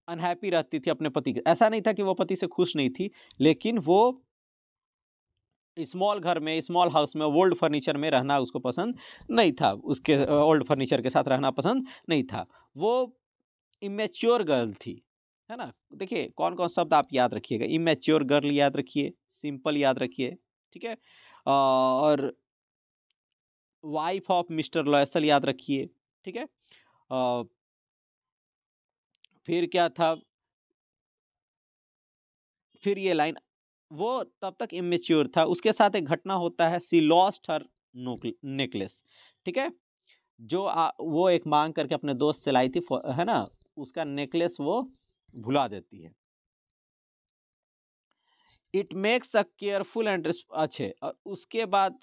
अनहैप्पी रहती थी अपने पति के ऐसा नहीं था कि वो पति से खुश नहीं थी लेकिन वो स्मॉल घर में स्मॉल हाउस में ओल्ड फर्नीचर में रहना उसको पसंद नहीं था उसके ओल्ड फर्नीचर के साथ रहना पसंद नहीं था वो इमेच्योर गर्ल थी है ना देखिए कौन कौन शब्द आप याद रखिएगा इमेच्योर गर्ल याद रखिए सिंपल याद रखिए ठीक है और वाइफ ऑफ मिस्टर लॉयसल याद रखिए ठीक है फिर क्या था फिर ये लाइन वो तब तक इमेच्योर था उसके साथ एक घटना होता है सी लॉस्ट हर नेकलेस ठीक है जो आ, वो एक मांग करके अपने दोस्त से लाई थी है ना उसका नेकलेस वो भुला देती है it makes a careful and अच्छे और उसके बाद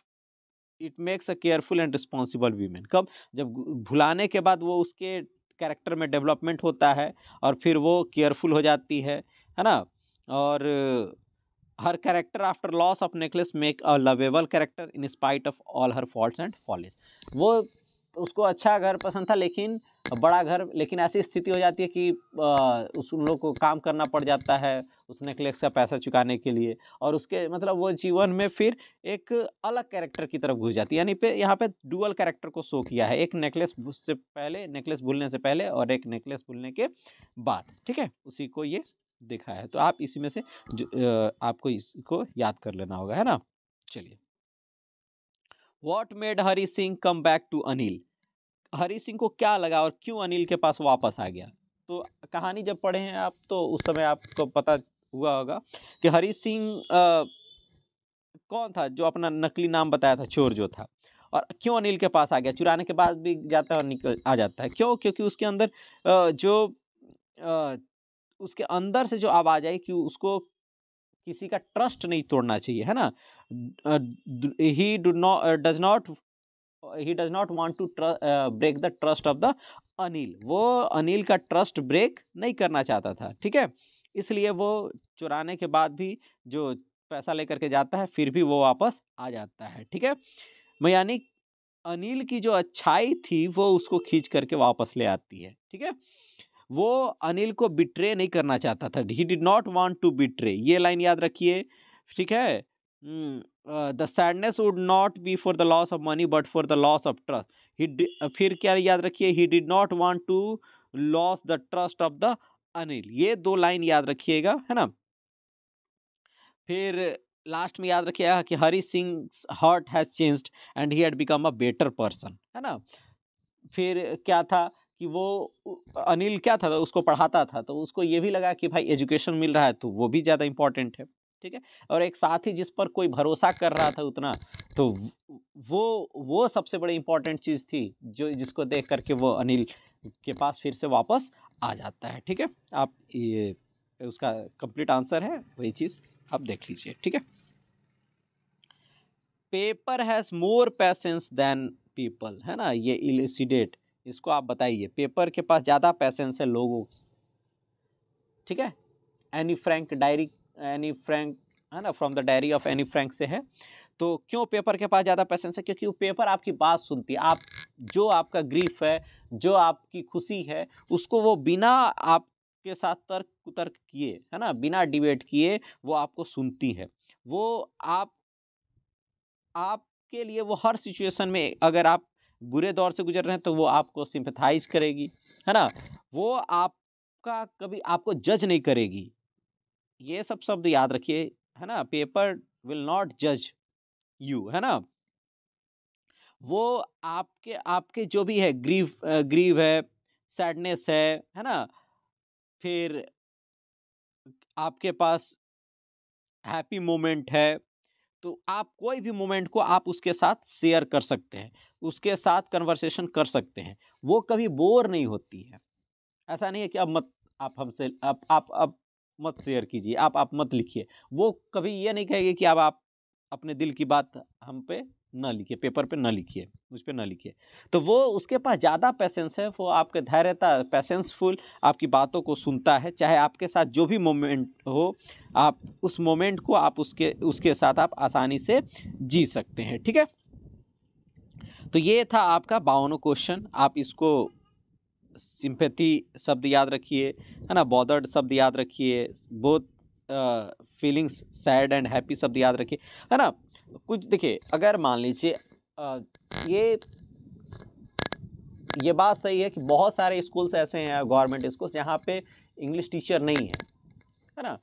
it makes a careful and responsible women कब जब भुलाने के बाद वो उसके कैरेक्टर में डेवलपमेंट होता है और फिर वो केयरफुल हो जाती है है ना और her character after loss of necklace make a lovable character in spite of all her fault and follies वो उसको अच्छा घर पसंद था लेकिन बड़ा घर लेकिन ऐसी स्थिति हो जाती है कि उस उन लोग को काम करना पड़ जाता है उस नेकलेस का पैसा चुकाने के लिए और उसके मतलब वो जीवन में फिर एक अलग कैरेक्टर की तरफ घुस जाती है यानी पे यहाँ पे डुअल कैरेक्टर को शो किया है एक नेकलेस से पहले नेकलेस भूलने से पहले और एक नेकलेस भूलने के बाद ठीक है उसी को ये देखा है तो आप इसी में से आपको इसको याद कर लेना होगा है ना चलिए what made Hari Singh come back to Anil Hari Singh को क्या लगा और क्यों अनिल के पास वापस आ गया तो कहानी जब पढ़े हैं आप तो उस समय आपको पता हुआ होगा कि हरी सिंह कौन था जो अपना नकली नाम बताया था चोर जो था और क्यों अनिल के पास आ गया चुराने के बाद भी जाता है और निकल आ जाता है क्यों क्योंकि उसके अंदर जो उसके अंदर से जो आवाज़ आई कि उसको किसी का ट्रस्ट नहीं तोड़ना चाहिए है ना he do not does not he does not want to break the trust of the Anil वो अनिल का ट्रस्ट ब्रेक नहीं करना चाहता था ठीक है इसलिए वो चुराने के बाद भी जो पैसा लेकर के जाता है फिर भी वो वापस आ जाता है ठीक है मैं यानी अनिल की जो अच्छाई थी वो उसको खींच करके वापस ले आती है ठीक है वो अनिल को बिट्रे नहीं करना चाहता था he did not want to betray ये लाइन याद रखिए ठीक है the sadness would not be for the loss of money but for the loss of trust he फिर क्या याद रखिए he did not want to loss the trust of the Anil ये दो लाइन याद रखिएगा है ना फिर लास्ट में याद रखिएगा कि Hari Singh heart has changed and he had become a better person है ना फिर क्या था कि वो अनिल क्या था उसको पढ़ाता था तो उसको ये भी लगा कि भाई एजुकेशन मिल रहा है तो वो भी ज़्यादा इम्पॉर्टेंट है ठीक है और एक साथी जिस पर कोई भरोसा कर रहा था उतना तो वो वो सबसे बड़ी इंपॉर्टेंट चीज़ थी जो जिसको देख करके वो अनिल के पास फिर से वापस आ जाता है ठीक है आप ये उसका कंप्लीट आंसर है वही चीज़ आप देख लीजिए ठीक है paper has more patience than people है ना ये इलिसिडेट इसको आप बताइए पेपर के पास ज़्यादा पैसेंस है लोगों ठीक है Anne Frank diary Anne Frank है ना from the diary of Anne Frank से है तो क्यों पेपर के पास ज़्यादा पैसेंस है क्योंकि वो पेपर आपकी बात सुनती है आप जो आपका ग्रीफ है जो आपकी खुशी है उसको वो बिना आपके साथ तर्क कुतर्क किए है ना बिना डिबेट किए वो आपको सुनती है वो आप आपके लिए वो हर सिचुएशन में अगर आप बुरे दौर से गुजर रहे हैं तो वो आपको सिंपथाइज करेगी है ना वो आपका कभी आपको जज नहीं करेगी ये सब शब्द याद रखिए है ना पेपर विल नॉट जज यू है ना वो आपके आपके जो भी है ग्रीव ग्रीव है सैडनेस है है ना फिर आपके पास हैप्पी मोमेंट है तो आप कोई भी मोमेंट को आप उसके साथ शेयर कर सकते हैं उसके साथ कन्वर्सेशन कर सकते हैं वो कभी बोर नहीं होती है ऐसा नहीं है कि अब मत आप हमसे अब आप अब मत शेयर कीजिए आप आप मत लिखिए वो कभी ये नहीं कहेगी कि आप, आप अपने दिल की बात हम पे ना लिखिए पेपर पे ना लिखिए उस पर ना लिखिए तो वो उसके पास ज़्यादा पैसेंस है वो आपके धैर्यता पैसेंसफुल आपकी बातों को सुनता है चाहे आपके साथ जो भी मोमेंट हो आप उस मोमेंट को आप उसके उसके साथ आप आसानी से जी सकते हैं ठीक है तो ये था आपका बावनों क्वेश्चन आप इसको सिंपैथी शब्द याद रखिए है ना बॉदर्ड शब्द याद रखिए बहुत फीलिंग्स सैड एंड हैप्पी शब्द याद रखिए है ना कुछ देखिए अगर मान लीजिए ये ये बात सही है कि बहुत सारे स्कूल्स ऐसे हैं गवर्नमेंट स्कूल्स जहाँ पे इंग्लिश टीचर नहीं है है ना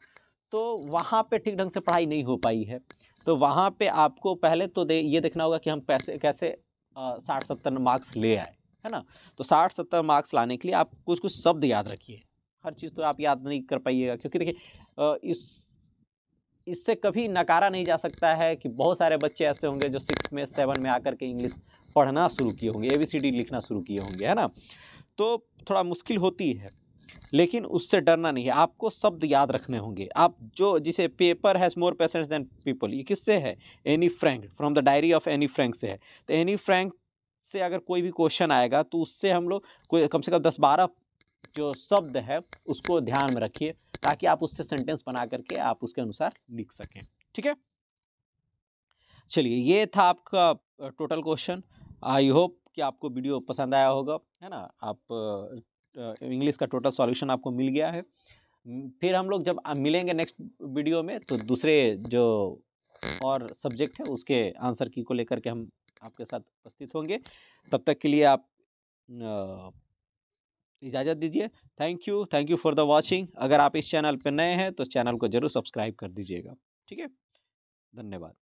तो वहाँ पे ठीक ढंग से पढ़ाई नहीं हो पाई है तो वहाँ पे आपको पहले तो दे ये देखना होगा कि हम पैसे कैसे साठ सत्तर मार्क्स ले आए है ना तो साठ सत्तर मार्क्स लाने के लिए आप कुछ कुछ शब्द याद रखिए हर चीज़ तो आप याद नहीं कर पाइएगा क्योंकि देखिए इस इससे कभी नकारा नहीं जा सकता है कि बहुत सारे बच्चे ऐसे होंगे जो सिक्स में सेवन में आकर के इंग्लिश पढ़ना शुरू किए होंगे ए बी सी डी लिखना शुरू किए होंगे है ना तो थोड़ा मुश्किल होती है लेकिन उससे डरना नहीं है आपको शब्द याद रखने होंगे आप जो जिसे paper has more patience than people ये किससे है Anne Frank from the diary of Anne Frank से है तो एनी फ्रैंक से अगर कोई भी क्वेश्चन आएगा तो उससे हम लोग कोई कम से कम दस बारह जो शब्द है उसको ध्यान में रखिए ताकि आप उससे सेंटेंस बना करके आप उसके अनुसार लिख सकें ठीक है चलिए ये था आपका टोटल क्वेश्चन आई होप कि आपको वीडियो पसंद आया होगा है ना आप इंग्लिश का टोटल सॉल्यूशन आपको मिल गया है फिर हम लोग जब मिलेंगे नेक्स्ट वीडियो में तो दूसरे जो और सब्जेक्ट है उसके आंसर की को लेकर के हम आपके साथ उपस्थित होंगे तब तक के लिए आप इजाज़त दीजिए thank you thank you for the watching अगर आप इस चैनल पर नए हैं तो चैनल को ज़रूर सब्सक्राइब कर दीजिएगा ठीक है धन्यवाद